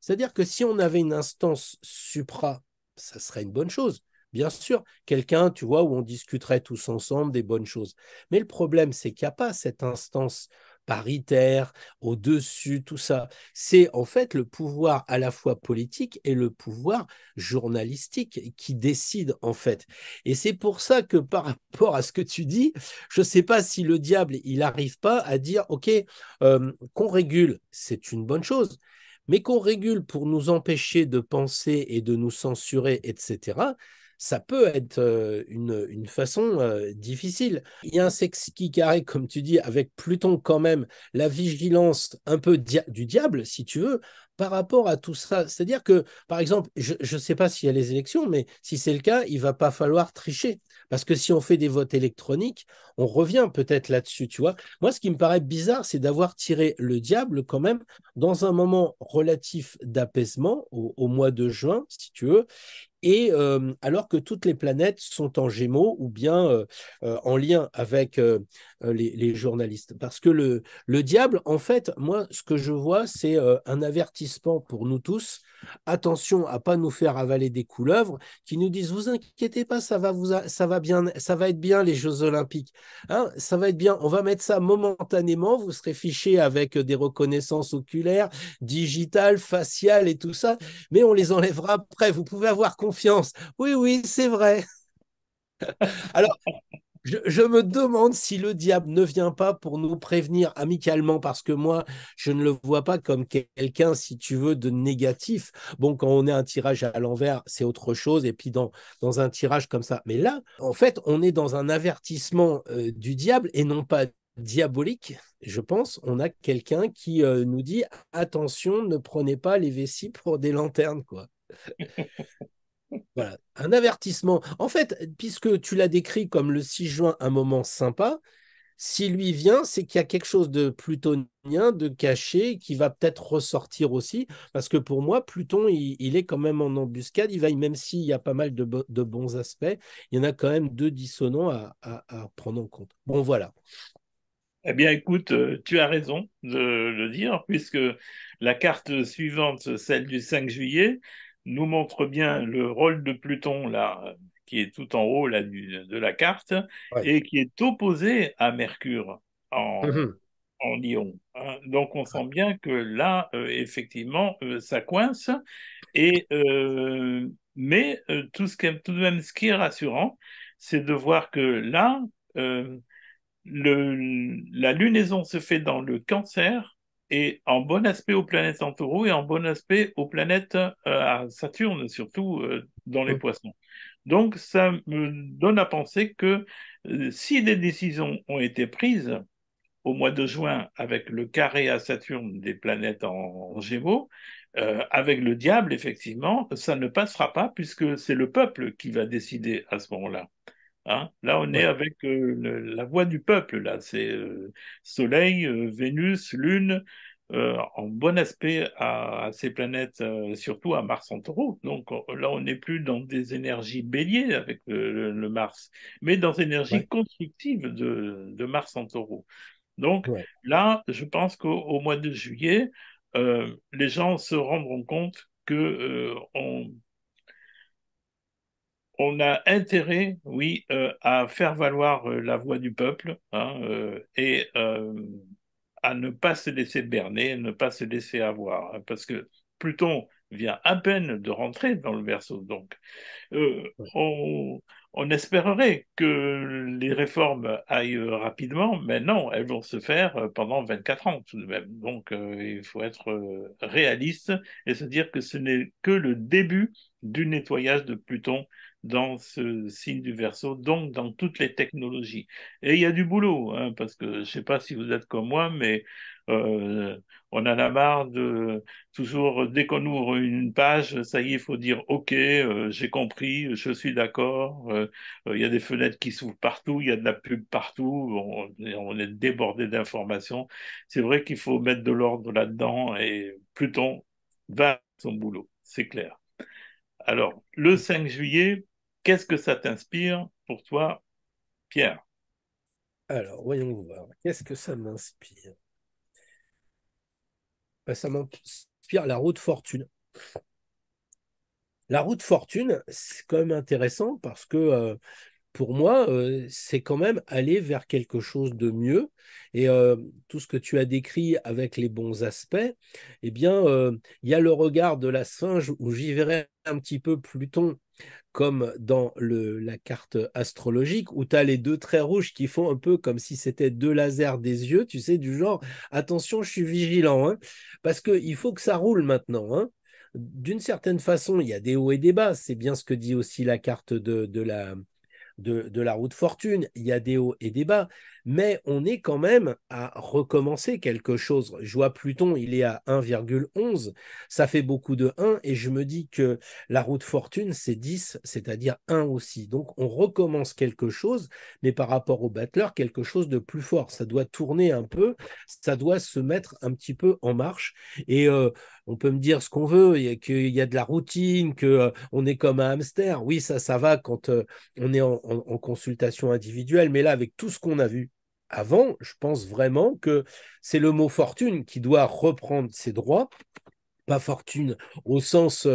C'est-à-dire que si on avait une instance supra, ça serait une bonne chose. Bien sûr, quelqu'un, tu vois, où on discuterait tous ensemble des bonnes choses. Mais le problème, c'est qu'il n'y a pas cette instance paritaire, au-dessus, tout ça. C'est en fait le pouvoir à la fois politique et le pouvoir journalistique qui décide en fait. Et c'est pour ça que par rapport à ce que tu dis, je ne sais pas si le diable, il n'arrive pas à dire, OK, euh, qu'on régule, c'est une bonne chose mais qu'on régule pour nous empêcher de penser et de nous censurer, etc., ça peut être euh, une, façon euh, difficile. Il y a un sexe qui carré, comme tu dis, avec Pluton quand même, la vigilance un peu du diable, si tu veux, par rapport à tout ça. C'est-à-dire que, par exemple, je ne sais pas s'il y a les élections, mais si c'est le cas, il va pas falloir tricher. Parce que si on fait des votes électroniques, on revient peut-être là-dessus, tu vois. Moi, ce qui me paraît bizarre, c'est d'avoir tiré le diable quand même dans un moment relatif d'apaisement au, mois de juin, si tu veux, et euh, alors que toutes les planètes sont en gémeaux ou bien euh, euh, en lien avec les, journalistes. Parce que le, le, diable, en fait, moi, ce que je vois, c'est un avertissement pour nous tous. Attention à pas nous faire avaler des couleuvres qui nous disent vous inquiétez pas, ça va, vous ça va bien, ça va être bien les Jeux Olympiques. Hein, ça va être bien. On va mettre ça momentanément. Vous serez fiché avec des reconnaissances oculaires, digitales, faciales et tout ça. Mais on les enlèvera après. Vous pouvez avoir confiance confiance. Oui, oui, c'est vrai. Alors, je, me demande si le diable ne vient pas pour nous prévenir amicalement, parce que moi, je ne le vois pas comme quelqu'un, si tu veux, de négatif. Bon, quand on est un tirage à l'envers, c'est autre chose, et puis dans, dans un tirage comme ça. Mais là, en fait, on est dans un avertissement euh, du diable et non pas diabolique, je pense, on a quelqu'un qui euh, nous dit attention, ne prenez pas les vessies pour des lanternes, quoi. voilà, un avertissement. En fait, puisque tu l'as décrit comme le 6 juin, un moment sympa, s'il lui vient, c'est qu'il y a quelque chose de plutonien, de caché, qui va peut-être ressortir aussi. Parce que pour moi, Pluton, il, est quand même en embuscade. Il va, même s'il y a pas mal de, bons aspects, il y en a quand même deux dissonants à, à prendre en compte. Bon, voilà. Eh bien, écoute, euh, tu as raison de le dire, puisque la carte suivante, celle du 5 juillet, nous montre bien le rôle de Pluton, là, qui est tout en haut là, de la carte, et qui est opposé à Mercure en, hum, hum. Lyon. Hein. Donc on sent bien que là, euh, effectivement, euh, ça coince. Et, euh, mais tout, ce qui, de même, ce qui est rassurant, c'est de voir que là, la lunaison se fait dans le cancer et en bon aspect aux planètes en taureau et en bon aspect aux planètes euh, à Saturne, surtout euh, dans les poissons. Donc ça me donne à penser que euh, si des décisions ont été prises au mois de juin avec le carré à Saturne des planètes en gémeaux, avec le diable, effectivement, ça ne passera pas puisque c'est le peuple qui va décider à ce moment-là. Hein. là, on est avec euh, la voix du peuple. Là, c'est euh, Soleil, euh, Vénus, Lune, en bon aspect à, ces planètes, surtout à Mars en Taureau. Donc là, on n'est plus dans des énergies béliers avec le, Mars, mais dans des énergies constructives de, Mars en Taureau. Donc là, je pense qu'au mois de juillet, les gens se rendront compte que on on a intérêt, oui, euh, à faire valoir euh, la voix du peuple hein, euh, et à ne pas se laisser berner, ne pas se laisser avoir, hein, parce que Pluton vient à peine de rentrer dans le verso. donc on, on, espérerait que les réformes aillent rapidement, mais non, elles vont se faire pendant 24 ans tout de même. Donc il faut être réaliste et se dire que ce n'est que le début du nettoyage de Pluton dans ce signe du verso, donc dans toutes les technologies. Et il y a du boulot, hein, parce que je ne sais pas si vous êtes comme moi, mais euh, on a la marre de toujours, dès qu'on ouvre une page, ça y est, il faut dire OK, euh, j'ai compris, je suis d'accord. Euh, il y a des fenêtres qui s'ouvrent partout, il y a de la pub partout, on, on est débordé d'informations. C'est vrai qu'il faut mettre de l'ordre là-dedans et Pluton va à son boulot, c'est clair. Alors, le 5 juillet, Qu'est-ce que ça t'inspire pour toi, Pierre Alors, voyons voir. Qu'est-ce que ça m'inspire ben, Ça m'inspire la route fortune. La route fortune, c'est quand même intéressant parce que euh, pour moi, euh, c'est quand même aller vers quelque chose de mieux. Et euh, tout ce que tu as décrit avec les bons aspects, eh bien, euh, il y a le regard de la singe où j'y verrais un petit peu Pluton comme dans le, la carte astrologique, où tu as les deux traits rouges qui font un peu comme si c'était deux lasers des yeux, tu sais, du genre, attention, je suis vigilant, hein. parce qu'il faut que ça roule maintenant. Hein. d'une certaine façon, il y a des hauts et des bas. C'est bien ce que dit aussi la carte de la, de, la route fortune. Il y a des hauts et des bas mais on est quand même à recommencer quelque chose. Je vois Pluton, il est à 1,11, ça fait beaucoup de 1, et je me dis que la route fortune, c'est 10, c'est-à-dire 1 aussi. Donc on recommence quelque chose, mais par rapport au battleur, quelque chose de plus fort. Ça doit tourner un peu, ça doit se mettre un petit peu en marche, et euh, on peut me dire ce qu'on veut, qu'il y a de la routine, que euh, on est comme un hamster. Oui, ça, ça va quand euh, on est en consultation individuelle, mais là, avec tout ce qu'on a vu, avant, je pense vraiment que c'est le mot fortune qui doit reprendre ses droits pas fortune au sens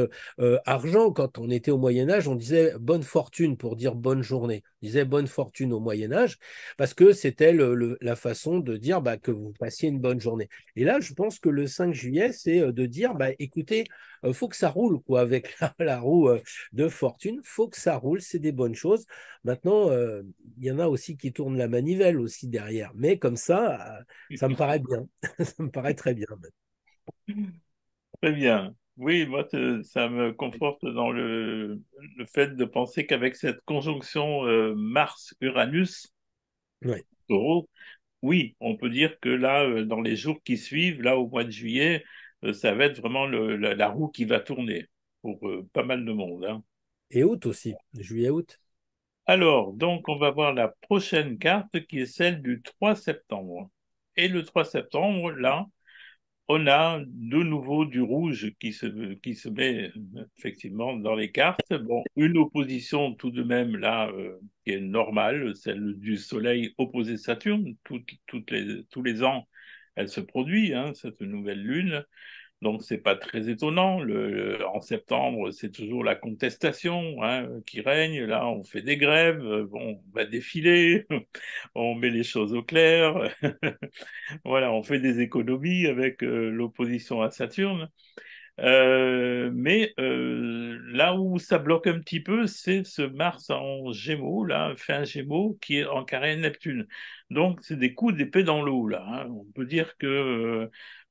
argent. Quand on était au Moyen Âge, on disait bonne fortune pour dire bonne journée. On disait bonne fortune au Moyen Âge parce que c'était la façon de dire bah, que vous passiez une bonne journée. Et là, je pense que le 5 juillet, c'est de dire bah, écoutez, faut que ça roule quoi avec la, roue de fortune. Faut que ça roule, c'est des bonnes choses. Maintenant, il y en a aussi qui tournent la manivelle aussi derrière. Mais comme ça, ça me paraît bien. ça me paraît très bien. Très bien. Oui, moi, ça me conforte dans le, le fait de penser qu'avec cette conjonction euh, Mars-Uranus, oui. oui, on peut dire que là, euh, dans les jours qui suivent, là, au mois de juillet, euh, ça va être vraiment la, roue qui va tourner pour pas mal de monde. Hein. Et août aussi, juillet-août. Alors, donc, on va voir la prochaine carte qui est celle du 3 septembre. Et le 3 septembre, là, on a de nouveau du rouge qui se, qui se met euh, effectivement dans les cartes. Bon, une opposition tout de même là euh, qui est normale, celle du Soleil opposé Saturne. toutes les, tous les ans, elle se produit, hein, cette nouvelle lune. Donc c'est pas très étonnant. en septembre, c'est toujours la contestation hein, qui règne. Là, on fait des grèves, on va défiler, on met les choses au clair. voilà, on fait des économies avec euh, l'opposition à Saturne. Euh, mais euh, là où ça bloque un petit peu, c'est ce Mars en Gémeaux, là, fin Gémeaux, qui est en carré Neptune. Donc, c'est des coups d'épée dans l'eau, là. Hein. On peut dire que euh,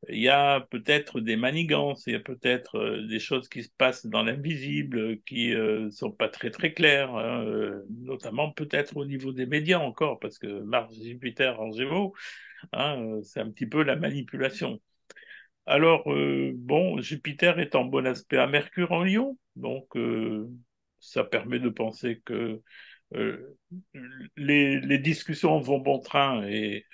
il y a peut-être des manigances, il y a peut-être des choses qui se passent dans l'invisible, qui sont pas très très claires, hein, notamment peut-être au niveau des médias encore, parce que Mars, Jupiter en Gémeaux, hein, c'est un petit peu la manipulation. Alors, euh, bon, Jupiter est en bon aspect à Mercure en Lyon, donc euh, ça permet de penser que euh, les, les, discussions vont bon train et,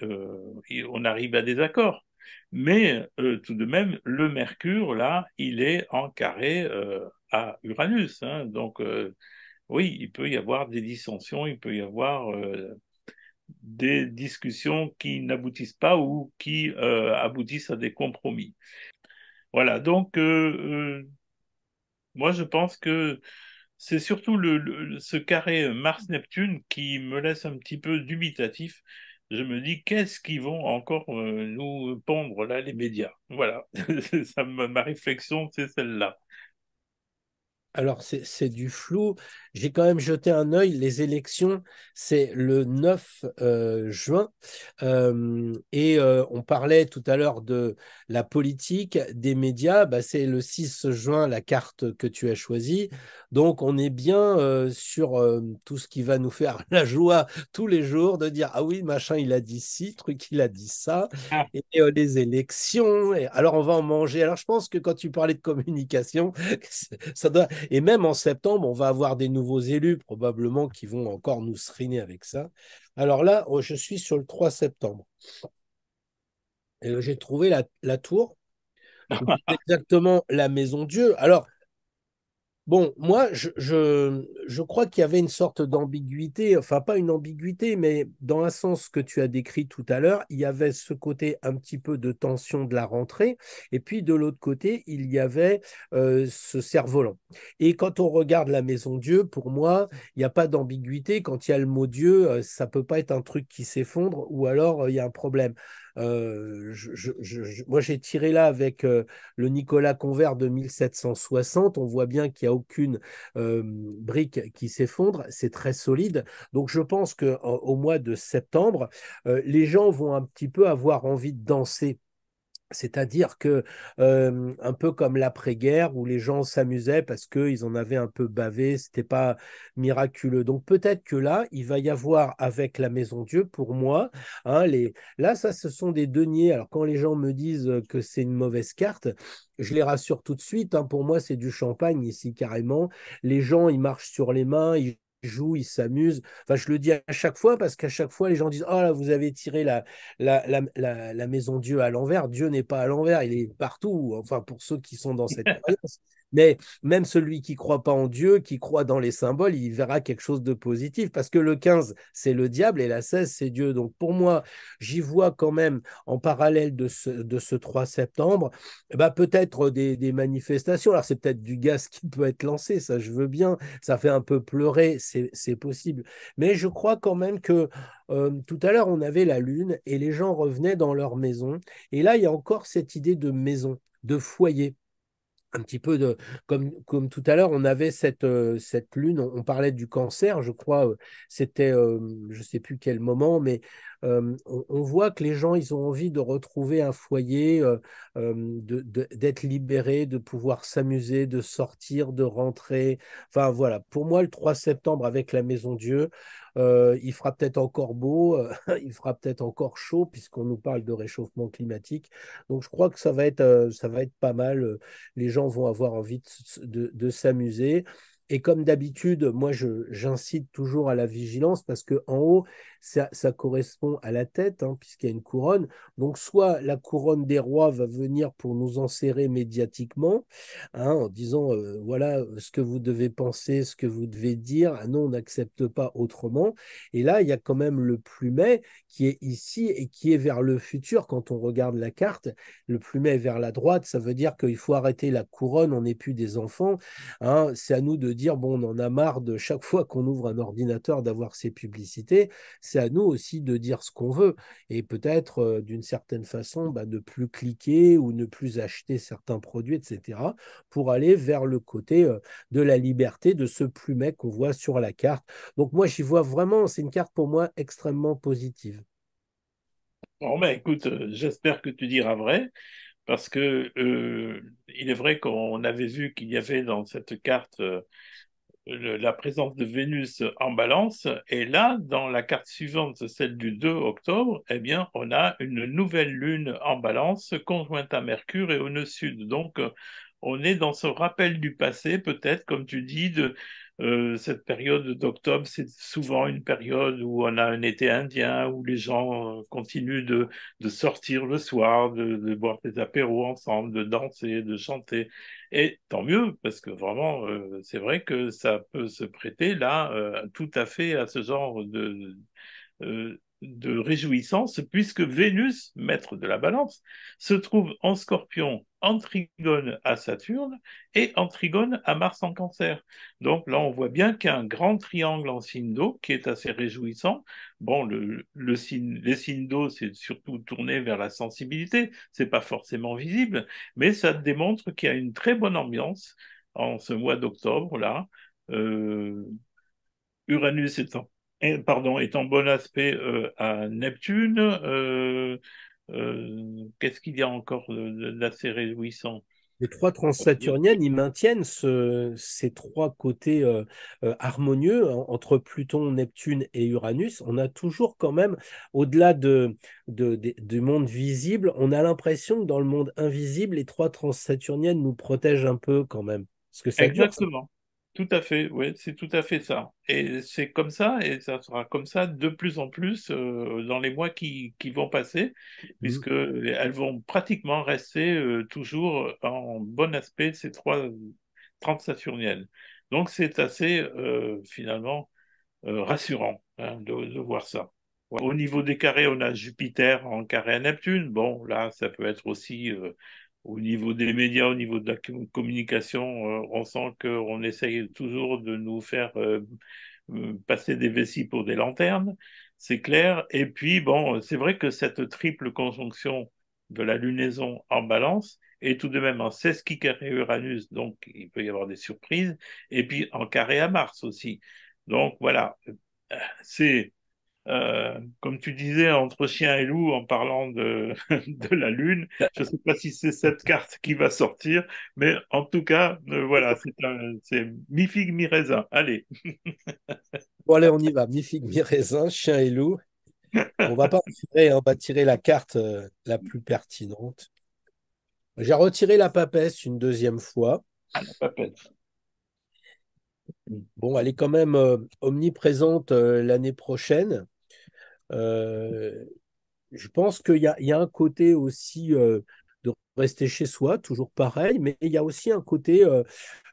on arrive à des accords. Mais tout de même, le Mercure, là, il est en carré à Uranus. Hein. donc, oui, il peut y avoir des dissensions, il peut y avoir des discussions qui n'aboutissent pas ou qui euh, aboutissent à des compromis. Voilà, donc euh, euh, moi je pense que c'est surtout le, ce carré Mars-Neptune qui me laisse un petit peu dubitatif. Je me dis qu'est-ce qu'ils vont encore nous pondre là les médias. Voilà, Ça, ma réflexion c'est celle-là alors, c'est du flou. J'ai quand même jeté un œil. Les élections, c'est le 9 euh, juin. et euh, on parlait tout à l'heure de la politique, des médias. Bah, c'est le 6 juin la carte que tu as choisie. Donc, on est bien euh, sur tout ce qui va nous faire la joie tous les jours de dire Ah oui, machin, il a dit ci, truc, il a dit ça. Ah. Et les élections. alors, on va en manger. Alors, je pense que quand tu parlais de communication, ça doit et même en septembre, on va avoir des nouveaux élus probablement qui vont encore nous seriner avec ça. Alors là, oh, je suis sur le 3 septembre. Euh, j'ai trouvé la, la tour, exactement la maison Dieu. Alors, Bon, moi, je, crois qu'il y avait une sorte d'ambiguïté, enfin pas une ambiguïté, mais dans un sens que tu as décrit tout à l'heure, il y avait ce côté un petit peu de tension de la rentrée, et puis de l'autre côté, il y avait euh, ce cerf-volant. Et quand on regarde la maison Dieu, pour moi, il n'y a pas d'ambiguïté. Quand il y a le mot Dieu, euh, ça peut pas être un truc qui s'effondre, ou alors euh, il y a un problème. Euh, moi, j'ai tiré là avec euh, le Nicolas Convert de 1760. On voit bien qu'il n'y a aucune euh, brique qui s'effondre. C'est très solide. Donc, je pense qu'au mois de septembre, les gens vont un petit peu avoir envie de danser c'est-à-dire que, un peu comme l'après-guerre, où les gens s'amusaient parce qu'ils en avaient un peu bavé, c'était pas miraculeux. Donc peut-être que là, il va y avoir avec la Maison Dieu, pour moi, hein, les... là, ça, ce sont des deniers. Alors quand les gens me disent que c'est une mauvaise carte, je les rassure tout de suite. Hein. Pour moi, c'est du champagne ici, carrément. Les gens, ils marchent sur les mains, ils joue il s'amusent. Enfin, je le dis à chaque fois parce qu'à chaque fois, les gens disent Oh là, vous avez tiré la, la, maison Dieu à l'envers. Dieu n'est pas à l'envers, il est partout. Enfin, pour ceux qui sont dans cette Mais même celui qui croit pas en Dieu, qui croit dans les symboles, il verra quelque chose de positif parce que le 15, c'est le diable et la 16, c'est Dieu. Donc pour moi, j'y vois quand même en parallèle de ce, 3 septembre, eh ben, peut-être des, manifestations. Alors c'est peut-être du gaz qui peut être lancé, ça je veux bien, ça fait un peu pleurer, c'est possible. Mais je crois quand même que euh, tout à l'heure, on avait la lune et les gens revenaient dans leur maison. Et là, il y a encore cette idée de maison, de foyer un petit peu de comme, comme tout à l'heure on avait cette, euh, cette lune on, parlait du cancer je crois euh, c'était je euh, je sais plus quel moment mais on, voit que les gens, ils ont envie de retrouver un foyer, d'être libérés, de pouvoir s'amuser, de sortir, de rentrer. Enfin voilà, pour moi, le 3 septembre avec la Maison Dieu, il fera peut-être encore beau, il fera peut-être encore chaud puisqu'on nous parle de réchauffement climatique. Donc je crois que ça va être, ça va être pas mal. Les gens vont avoir envie de, s'amuser. Et comme d'habitude, moi j'incite toujours à la vigilance parce que en haut, ça, correspond à la tête, hein, puisqu'il y a une couronne. Donc, soit la couronne des rois va venir pour nous enserrer médiatiquement, hein, en disant euh, voilà euh, ce que vous devez penser, ce que vous devez dire. Ah non, on n'accepte pas autrement. Et là, il y a quand même le plumet qui est ici et qui est vers le futur quand on regarde la carte. Le plumet vers la droite, ça veut dire qu'il faut arrêter la couronne, on n'est plus des enfants. Hein. C'est à nous de dire bon, on en a marre de chaque fois qu'on ouvre un ordinateur d'avoir ces publicités c'est à nous aussi de dire ce qu'on veut et peut-être euh, d'une certaine façon bah, de plus cliquer ou ne plus acheter certains produits, etc., pour aller vers le côté euh, de la liberté de ce plumet qu'on voit sur la carte. Donc moi, j'y vois vraiment, c'est une carte pour moi extrêmement positive. Bon, ben écoute, euh, j'espère que tu diras vrai, parce que il est vrai qu'on avait vu qu'il y avait dans cette carte la présence de Vénus en balance. Et là, dans la carte suivante, celle du 2 octobre, eh bien, on a une nouvelle lune en balance conjointe à Mercure et au nœud sud. Donc, euh, on est dans ce rappel du passé, peut-être, comme tu dis, de, euh, cette période d'octobre, c'est souvent une période où on a un été indien, où les gens euh, continuent de, sortir le soir, de, boire des apéros ensemble, de danser, de chanter. Et tant mieux, parce que vraiment, euh, c'est vrai que ça peut se prêter là tout à fait à ce genre de, de réjouissance, puisque Vénus, maître de la balance, se trouve en scorpion en Trigone à Saturne et en Trigone à Mars en cancer. Donc là, on voit bien qu'il y a un grand triangle en signe d'eau qui est assez réjouissant. Bon, le, le signe, les signes d'eau, c'est surtout tourné vers la sensibilité, c'est pas forcément visible, mais ça démontre qu'il y a une très bonne ambiance en ce mois d'octobre là. Euh, Uranus est en, pardon, est en bon aspect euh, à Neptune. Euh, euh, qu'est-ce qu'il y a encore d'assez réjouissant les trois transsaturniennes, ils maintiennent ces trois côtés euh, euh, harmonieux entre Pluton, Neptune et Uranus. On a toujours quand même, au-delà de, du monde visible, on a l'impression que dans le monde invisible, les trois transsaturniennes nous protègent un peu quand même. que Exactement. Tout à fait, oui, c'est tout à fait ça. Et c'est comme ça, et ça sera comme ça de plus en plus euh, dans les mois qui, qui vont passer, puisqu'elles mmh. puisque elles vont pratiquement rester euh, toujours en bon aspect, ces trois 30 euh, saturniennes. Donc c'est assez, finalement, rassurant hein, de, voir ça. Au niveau des carrés, on a Jupiter en carré à Neptune. Bon, là, ça peut être aussi au niveau des médias, au niveau de la communication, euh, on sent qu'on essaye toujours de nous faire euh, euh, passer des vessies pour des lanternes, c'est clair. Et puis, bon, c'est vrai que cette triple conjonction de la lunaison en balance est tout de même en 16 qui carré Uranus, donc il peut y avoir des surprises, et puis en carré à Mars aussi. Donc voilà, c'est euh, comme tu disais, entre chien et loup, en parlant de, la Lune. Bah. Je ne sais pas si c'est cette carte qui va sortir, mais en tout cas, euh, voilà, c'est mi-figue, mi-raisin. Allez. bon, allez, on y va. Mi-figue, mi-raisin, chien et loup. On va pas tirer, hein, on va tirer la carte euh, la plus pertinente. J'ai retiré la papesse une deuxième fois. Ah, la papesse. Bon, elle est quand même omniprésente l'année prochaine. Euh, je pense qu'il y, y a, un côté aussi euh, de rester chez soi, toujours pareil, mais il y a aussi un côté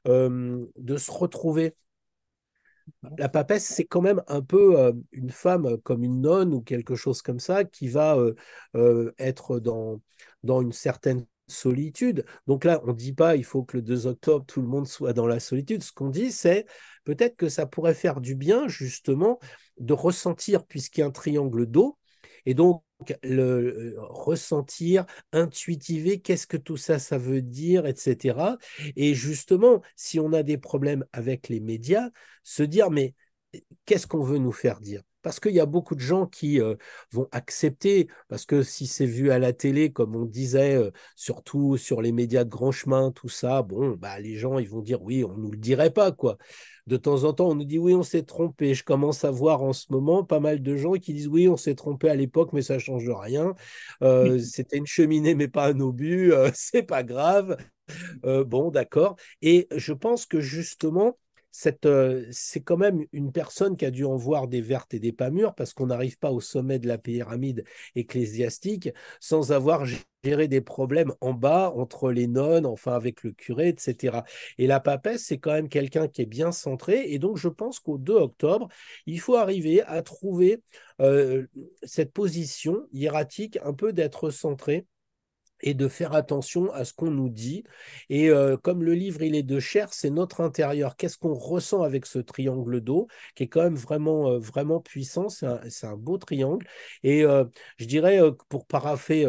euh, de se retrouver. La papesse, c'est quand même un peu une femme comme une nonne ou quelque chose comme ça qui va être dans, dans une certaine solitude. Donc là, on ne dit pas il faut que le 2 octobre, tout le monde soit dans la solitude. Ce qu'on dit, c'est peut-être que ça pourrait faire du bien, justement, de ressentir, puisqu'il y a un triangle d'eau, et donc le euh, ressentir, intuitiver, qu'est-ce que tout ça, ça veut dire, etc. Et justement, si on a des problèmes avec les médias, se dire, mais euh, qu'est-ce qu'on veut nous faire dire parce qu'il y a beaucoup de gens qui euh, vont accepter, parce que si c'est vu à la télé, comme on disait, euh, surtout sur les médias de grand chemin, tout ça, bon, bah, les gens, ils vont dire oui, on ne nous le dirait pas, quoi. De temps en temps, on nous dit oui, on s'est trompé. Je commence à voir en ce moment pas mal de gens qui disent oui, on s'est trompé à l'époque, mais ça ne change rien. Euh, c'était une cheminée, mais pas un obus, c'est pas grave. bon, d'accord. Et je pense que justement, euh, c'est quand même une personne qui a dû en voir des vertes et des pas mûres parce qu'on n'arrive pas au sommet de la pyramide ecclésiastique sans avoir géré des problèmes en bas entre les nonnes, enfin avec le curé, etc. Et la papesse, c'est quand même quelqu'un qui est bien centré. Et donc, je pense qu'au 2 octobre, il faut arriver à trouver euh, cette position hiératique, un peu d'être centré et de faire attention à ce qu'on nous dit. Et euh, comme le livre, il est de chair, c'est notre intérieur. Qu'est-ce qu'on ressent avec ce triangle d'eau, qui est quand même vraiment, euh, vraiment puissant. C'est un, beau triangle. Et euh, je dirais, pour parapher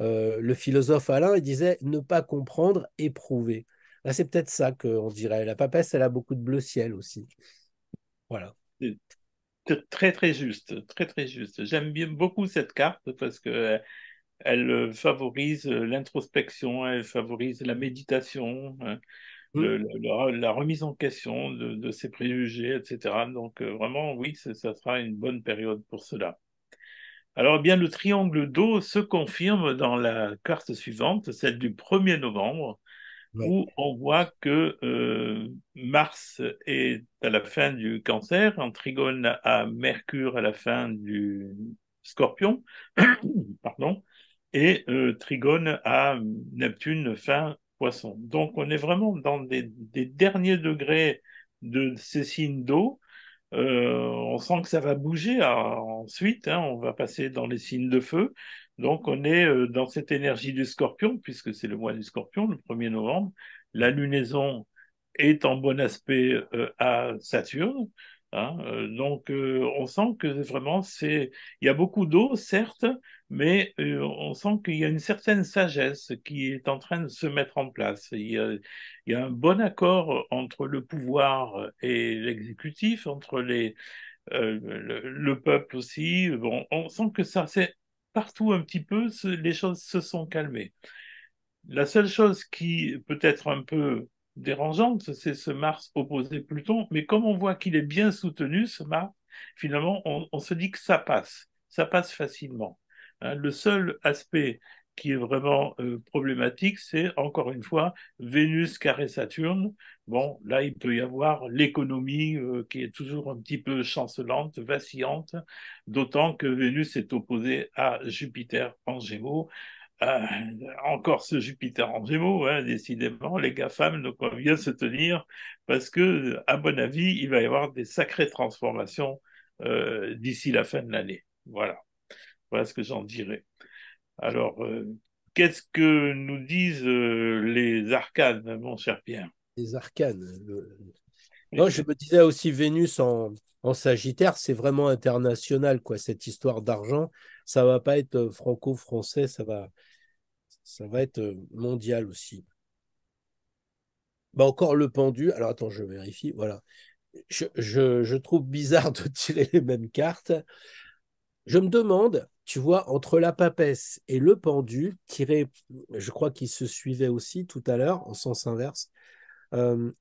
le philosophe Alain, il disait, ne pas comprendre, éprouver. c'est peut-être ça qu'on dirait. La papesse, elle a beaucoup de bleu ciel aussi. Voilà. Très, très juste. Très, très juste. J'aime bien beaucoup cette carte parce que elle euh, favorise euh, l'introspection, elle favorise la méditation, hein, mmh. la, remise en question de, ses préjugés, etc. Donc euh, vraiment, oui, ça sera une bonne période pour cela. Alors eh bien, le triangle d'eau se confirme dans la carte suivante, celle du 1er novembre, où on voit que Mars est à la fin du cancer, en trigone à Mercure à la fin du scorpion, pardon, et euh, Trigone à Neptune fin poisson. Donc on est vraiment dans des, derniers degrés de ces signes d'eau. Euh, on sent que ça va bouger ensuite, hein, on va passer dans les signes de feu. Donc on est euh, dans cette énergie du scorpion, puisque c'est le mois du scorpion, le 1er novembre. La lunaison est en bon aspect à Saturne. Hein. Euh, donc, euh, on sent que vraiment, c'est, il y a beaucoup d'eau, certes, mais euh, on sent qu'il y a une certaine sagesse qui est en train de se mettre en place. Il y a, un bon accord entre le pouvoir et l'exécutif, entre les, le, le, peuple aussi. Bon, on sent que ça, c'est partout un petit peu, les choses se sont calmées. La seule chose qui peut être un peu dérangeante, c'est ce Mars opposé Pluton, mais comme on voit qu'il est bien soutenu, ce Mars, finalement, on, se dit que ça passe, ça passe facilement. Hein, le seul aspect qui est vraiment euh, problématique, c'est encore une fois Vénus carré Saturne. Bon, là, il peut y avoir l'économie euh, qui est toujours un petit peu chancelante, vacillante, d'autant que Vénus est opposée à Jupiter en Gémeaux. Euh, encore ce Jupiter en Gémeaux, hein, décidément, les GAFAM, ne on bien se tenir parce que, à mon avis, il va y avoir des sacrées transformations euh, d'ici la fin de l'année. Voilà. Voilà ce que j'en dirais. Alors, euh, qu'est-ce que nous disent les arcanes, mon cher Pierre Les arcanes, non, je me disais aussi Vénus en, Sagittaire, c'est vraiment international, quoi, cette histoire d'argent. Ça va pas être euh, franco-français, ça va, ça va être euh, mondial aussi. Bah encore le pendu. Alors attends, je vérifie. Voilà. Je, je trouve bizarre de tirer les mêmes cartes. Je me demande, tu vois, entre la papesse et le pendu, tiré, je crois qu'il se suivait aussi tout à l'heure en sens inverse,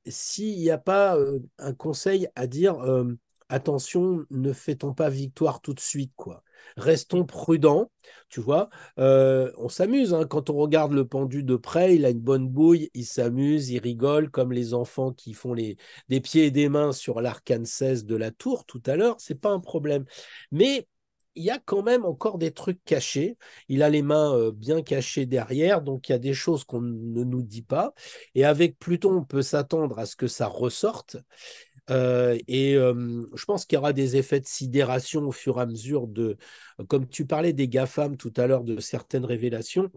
s'il n'y a pas un conseil à dire, attention, ne fait-on pas victoire tout de suite, quoi. Restons prudents, tu vois. on s'amuse hein, quand on regarde le pendu de près. Il a une bonne bouille, il s'amuse, il rigole comme les enfants qui font les, des pieds et des mains sur l'arcane 16 de la tour tout à l'heure. C'est pas un problème. Mais il y a quand même encore des trucs cachés. Il a les mains euh, bien cachées derrière, donc il y a des choses qu'on ne nous dit pas. Et avec Pluton, on peut s'attendre à ce que ça ressorte. Euh, et euh, je pense qu'il y aura des effets de sidération au fur et à mesure de, comme tu parlais des GAFAM tout à l'heure, de certaines révélations.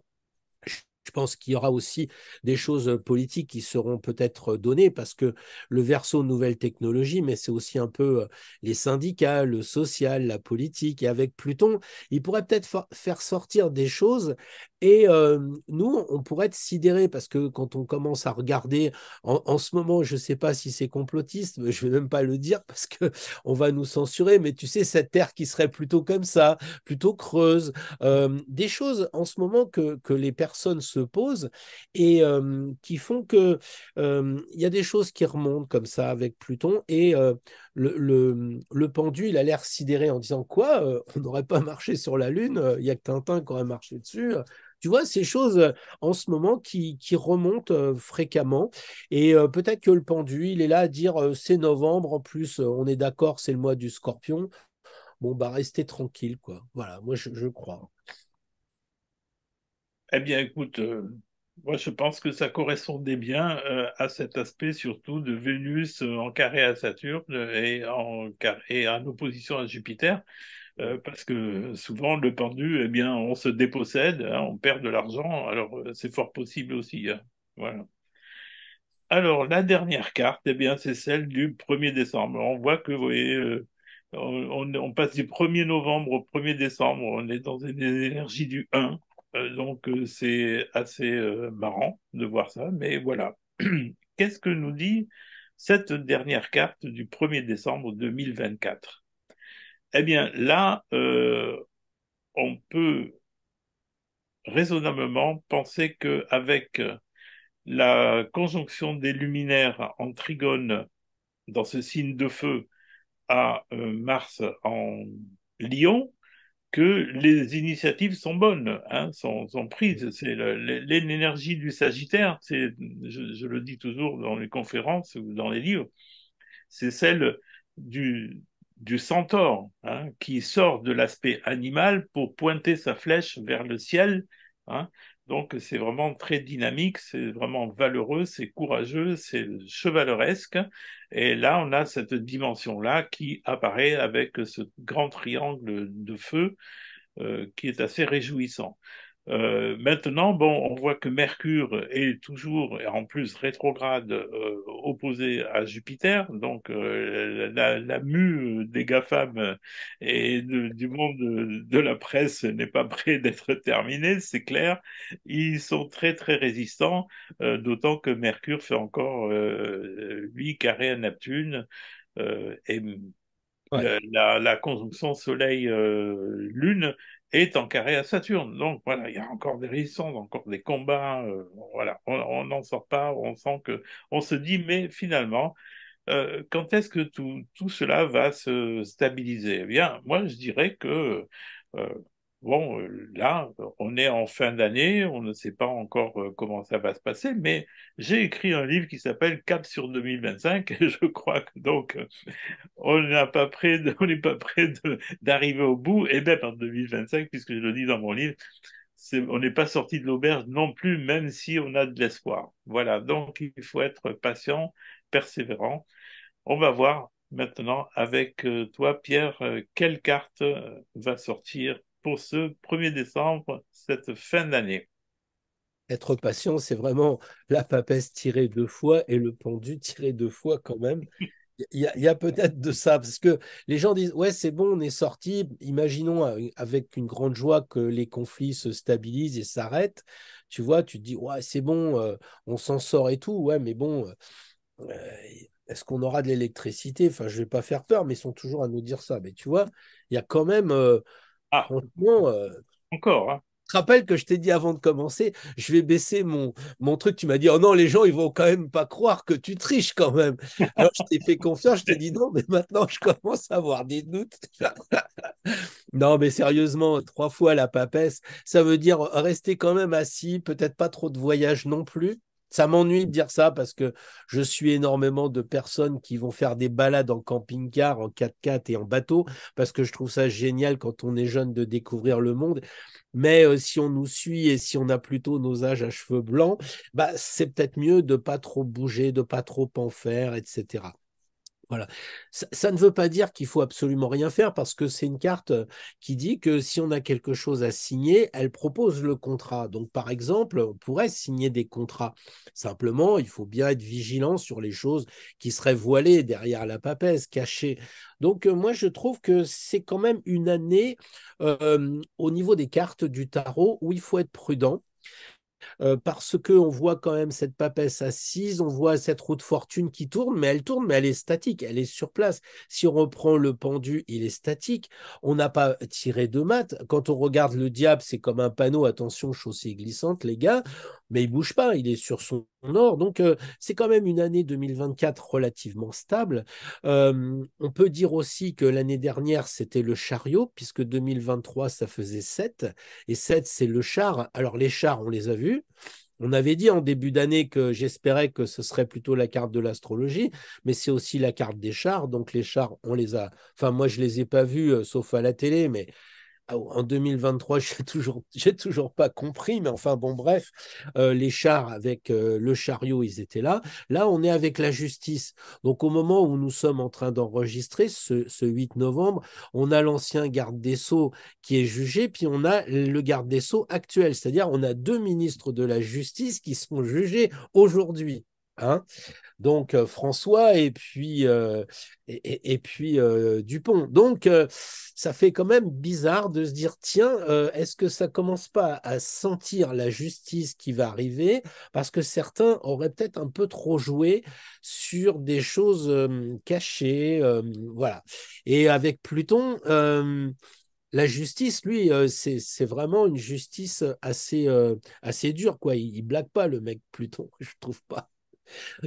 Je pense qu'il y aura aussi des choses politiques qui seront peut-être données parce que le verso nouvelle technologie, mais c'est aussi un peu les syndicats, le social, la politique. Et avec Pluton, il pourrait peut-être faire sortir des choses et nous, on pourrait être sidérés parce que quand on commence à regarder en, ce moment, je ne sais pas si c'est complotiste, je ne vais même pas le dire parce qu'on va nous censurer. Mais tu sais, cette terre qui serait plutôt comme ça, plutôt creuse, des choses en ce moment que, que les personnes pose et qui font que il y a des choses qui remontent comme ça avec Pluton et le, le, pendu il a l'air sidéré en disant quoi euh, on n'aurait pas marché sur la lune euh, il y a que Tintin qui aurait marché dessus euh. tu vois, ces choses en ce moment qui, qui remontent fréquemment. Et peut-être que le pendu, il est là à dire c'est novembre, en plus, on est d'accord, c'est le mois du scorpion. Bon, bah, restez tranquille, quoi. Voilà, moi, je crois. Eh bien, écoute, euh, moi je pense que ça correspondait bien euh, à cet aspect surtout de Vénus euh, en carré à Saturne et en, et opposition à Jupiter. parce que souvent le pendu, eh bien, on se dépossède, hein, on perd de l'argent, alors c'est fort possible aussi. Hein. voilà. Alors la dernière carte, eh bien, c'est celle du 1er décembre. On voit que, vous voyez, on, passe du 1er novembre au 1er décembre, on est dans une énergie du 1. Euh, donc euh, c'est assez euh, marrant de voir ça, mais voilà. Qu'est-ce que nous dit cette dernière carte du 1er décembre 2024 Eh bien là, on peut raisonnablement penser qu'avec la conjonction des luminaires en trigone dans ce signe de feu à Mars en Lyon, que les initiatives sont bonnes, hein, sont, prises. C'est l'énergie du Sagittaire, c'est, je, je, le dis toujours dans les conférences ou dans les livres, c'est celle du, du centaure hein, qui sort de l'aspect animal pour pointer sa flèche vers le ciel. Hein, donc c'est vraiment très dynamique, c'est vraiment valeureux, c'est courageux, c'est chevaleresque. Et là, on a cette dimension-là qui apparaît avec ce grand triangle de feu euh, qui est assez réjouissant. Euh, maintenant, bon, on voit que Mercure est toujours, en plus rétrograde, euh, opposé à Jupiter, donc euh, la, la, mue des GAFAM et du monde de, la presse n'est pas près d'être terminée, c'est clair. Ils sont très très résistants, d'autant que Mercure fait encore 8 carrés à Neptune et La, la, conjonction Soleil-Lune est en carré à Saturne. Donc voilà, il y a encore des résistances, encore des combats. Euh, voilà, on n'en sort pas. On sent que, on se dit, mais finalement, euh, quand est-ce que tout, tout, cela va se stabiliser Eh bien, moi, je dirais que euh, Bon, euh, là, on est en fin d'année, on ne sait pas encore euh, comment ça va se passer, mais j'ai écrit un livre qui s'appelle Cap sur 2025 et je crois que donc on n'est pas prêt, on n'est pas prêt d'arriver au bout et même en 2025 puisque je le dis dans mon livre, on n'est pas sorti de l'auberge non plus, même si on a de l'espoir. Voilà, donc il faut être patient, persévérant. On va voir maintenant avec euh, toi, Pierre, quelle carte va sortir pour ce 1er décembre, cette fin d'année. Être patient, c'est vraiment la papesse tirée deux fois et le pendu tiré deux fois quand même. Il y a, peut-être de ça, parce que les gens disent Ouais, c'est bon, on est sorti. Imaginons euh, avec une grande joie que les conflits se stabilisent et s'arrêtent. Tu vois, tu te dis Ouais, c'est bon, euh, on s'en sort et tout. Ouais, mais bon, euh, est-ce qu'on aura de l'électricité Enfin, je ne vais pas faire peur, mais ils sont toujours à nous dire ça. Mais tu vois, il y a quand même. Ah. Euh, Encore. Je hein. te rappelle que je t'ai dit avant de commencer, je vais baisser mon, mon truc. Tu m'as dit, oh non, les gens, ils vont quand même pas croire que tu triches quand même. Alors, je t'ai fait confiance, je t'ai dit non, mais maintenant, je commence à avoir des doutes. non, mais sérieusement, trois fois la papesse, ça veut dire rester quand même assis, peut-être pas trop de voyage non plus. Ça m'ennuie de dire ça parce que je suis énormément de personnes qui vont faire des balades en camping-car, en 4x4 et en bateau parce que je trouve ça génial quand on est jeune de découvrir le monde. Mais euh, si on nous suit et si on a plutôt nos âges à cheveux blancs, bah, c'est peut-être mieux de pas trop bouger, de pas trop en faire, etc. Voilà. Ça, ne veut pas dire qu'il faut absolument rien faire parce que c'est une carte euh, qui dit que si on a quelque chose à signer, elle propose le contrat. Donc, par exemple, on pourrait signer des contrats. Simplement, il faut bien être vigilant sur les choses qui seraient voilées derrière la papesse, cachées. Donc, euh, moi, je trouve que c'est quand même une année euh, au niveau des cartes du tarot où il faut être prudent. Euh, parce qu'on voit quand même cette papesse assise, on voit cette roue de fortune qui tourne, mais elle tourne, mais elle est statique, elle est sur place. Si on reprend le pendu, il est statique. On n'a pas tiré de maths. Quand on regarde le diable, c'est comme un panneau, attention, chaussée glissante, les gars mais il bouge pas, il est sur son or. Donc euh, c'est quand même une année 2024 relativement stable. on peut dire aussi que l'année dernière, c'était le chariot, puisque 2023, ça faisait 7, et 7, c'est le char. Alors les chars, on les a vus. On avait dit en début d'année que j'espérais que ce serait plutôt la carte de l'astrologie, mais c'est aussi la carte des chars. Donc les chars, on les a. Enfin, moi, je les ai pas vus, euh, sauf à la télé, mais ah, en 2023, j'ai toujours, toujours pas compris, mais enfin bon, bref, euh, les chars avec euh, le chariot, ils étaient là. Là, on est avec la justice. Donc, au moment où nous sommes en train d'enregistrer, ce, ce 8 novembre, on a l'ancien garde des Sceaux qui est jugé, puis on a le garde des Sceaux actuel. C'est-à-dire, on a deux ministres de la justice qui sont jugés aujourd'hui. Hein. donc euh, François et puis, euh, et, puis euh, Dupont. Donc ça fait quand même bizarre de se dire tiens, est-ce que ça commence pas à sentir la justice qui va arriver Parce que certains auraient peut-être un peu trop joué sur des choses cachées, voilà. Et avec Pluton. la justice, lui, c'est vraiment une justice assez, assez dure, quoi. il blague pas le mec Pluton, je trouve pas.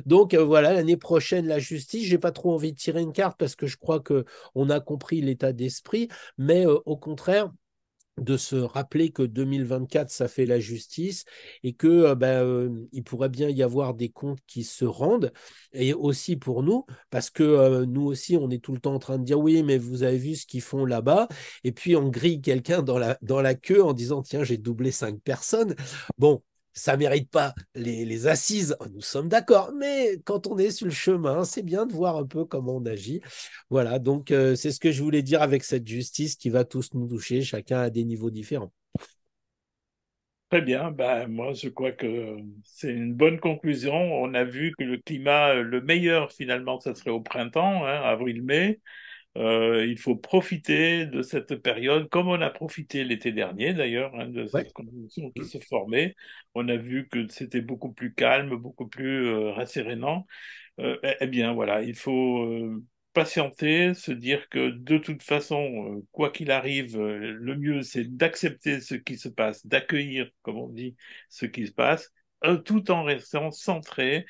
Donc euh, voilà, l'année prochaine, la justice, j'ai pas trop envie de tirer une carte parce que je crois que on a compris l'état d'esprit, mais euh, au contraire de se rappeler que 2024 ça fait la justice et que euh, bah, il pourrait bien y avoir des comptes qui se rendent et aussi pour nous parce que nous aussi on est tout le temps en train de dire oui mais vous avez vu ce qu'ils font là-bas et puis on grille quelqu'un dans la dans la queue en disant tiens j'ai doublé cinq personnes bon ça mérite pas les, assises, nous sommes d'accord, mais quand on est sur le chemin, c'est bien de voir un peu comment on agit. Voilà, donc euh, c'est ce que je voulais dire avec cette justice qui va tous nous toucher, chacun à des niveaux différents. Très bien, ben, moi je crois que c'est une bonne conclusion. On a vu que le climat, euh, le meilleur finalement, ça serait au printemps, hein, avril-mai. Euh, il faut profiter de cette période, comme on a profité l'été dernier d'ailleurs, hein, de cette ouais. qui se formait. On a vu que c'était beaucoup plus calme, beaucoup plus euh, rassurant. Euh, eh, eh bien voilà, il faut patienter, se dire que de toute façon, quoi qu'il arrive, le mieux c'est d'accepter ce qui se passe, d'accueillir, comme on dit, ce qui se passe, tout en restant centré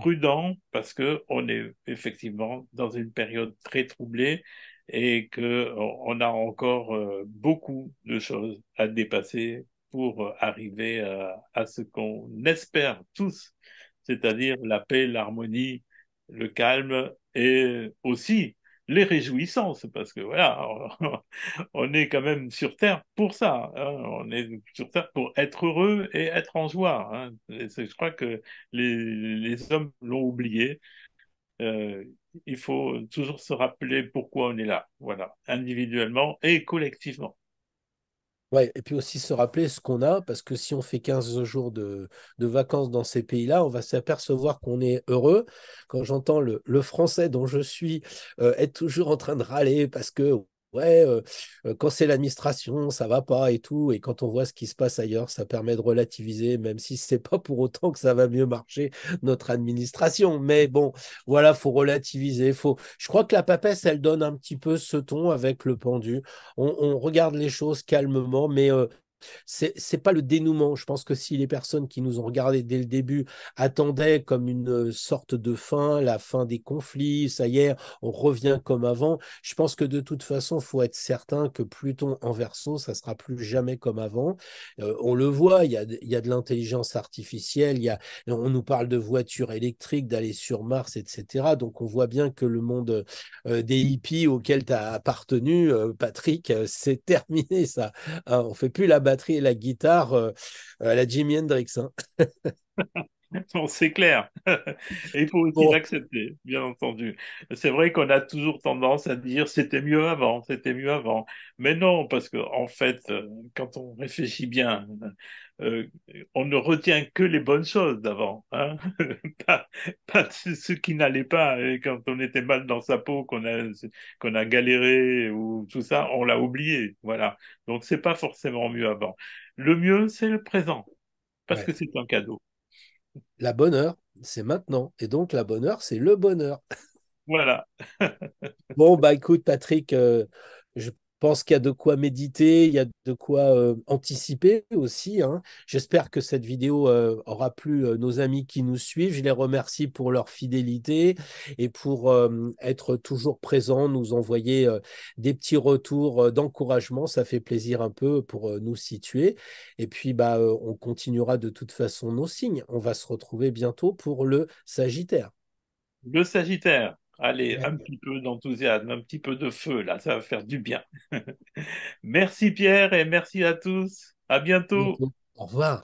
prudent parce que on est effectivement dans une période très troublée et que euh, on a encore euh, beaucoup de choses à dépasser pour euh, arriver à, à ce qu'on espère tous, c'est-à-dire la paix, l'harmonie, le calme et aussi les réjouissances, parce que voilà, on est quand même sur Terre pour ça. Hein. on est sur Terre pour être heureux et être en joie. Hein. je crois que les, hommes l'ont oublié. Euh, il faut toujours se rappeler pourquoi on est là, voilà, individuellement et collectivement et puis aussi se rappeler ce qu'on a, parce que si on fait 15 jours de, vacances dans ces pays-là, on va s'apercevoir qu'on est heureux. Quand j'entends le, français dont je suis euh, être toujours en train de râler parce que ouais, euh, euh, quand c'est l'administration, ça va pas et tout. Et quand on voit ce qui se passe ailleurs, ça permet de relativiser, même si c'est pas pour autant que ça va mieux marcher notre administration. Mais bon, voilà, faut relativiser. Faut. Je crois que la papesse, elle donne un petit peu ce ton avec le pendu. On, regarde les choses calmement, mais euh, c'est pas le dénouement. Je pense que si les personnes qui nous ont regardé dès le début attendaient comme une euh, sorte de fin, la fin des conflits, ça y est, on revient comme avant, je pense que de toute façon, faut être certain que Pluton en verso, ça sera plus jamais comme avant. Euh, on le voit, il y a, y a, de l'intelligence artificielle, y a, on nous parle de voitures électriques, d'aller sur Mars, etc. Donc on voit bien que le monde euh, des hippies auquel tu as appartenu, Patrick, c'est terminé ça. Hein, on fait plus la batterie la guitare euh, euh, à la Jimi Hendrix. Hein. c'est clair. Il faut aussi l'accepter, bien entendu. C'est vrai qu'on a toujours tendance à dire c'était mieux avant, c'était mieux avant. Mais non, parce qu'en en fait, euh, quand on réfléchit bien, euh, euh, on ne retient que les bonnes choses d'avant, hein. pas, ce qui n'allait pas. Et quand on était mal dans sa peau, qu'on a, a galéré ou tout ça, on l'a oublié. Voilà. Donc c'est pas forcément mieux avant. Le mieux, c'est le présent, parce que c'est un cadeau la bonne heure, c'est maintenant. Et donc, la bonne heure, c'est le bonheur. Voilà. bon, bah écoute, Patrick, euh, je pense qu'il y a de quoi méditer, il y a de quoi euh, anticiper aussi. Hein. J'espère que cette vidéo euh, aura plu euh, nos amis qui nous suivent. Je les remercie pour leur fidélité et pour être toujours présents, nous envoyer des petits retours d'encouragement. Ça fait plaisir un peu pour nous situer. Et puis, bah, on continuera de toute façon nos signes. On va se retrouver bientôt pour le Sagittaire. Le Sagittaire. Allez, un petit peu d'enthousiasme, un petit peu de feu, là, ça va faire du bien. merci Pierre et merci à tous. À bientôt. Au revoir.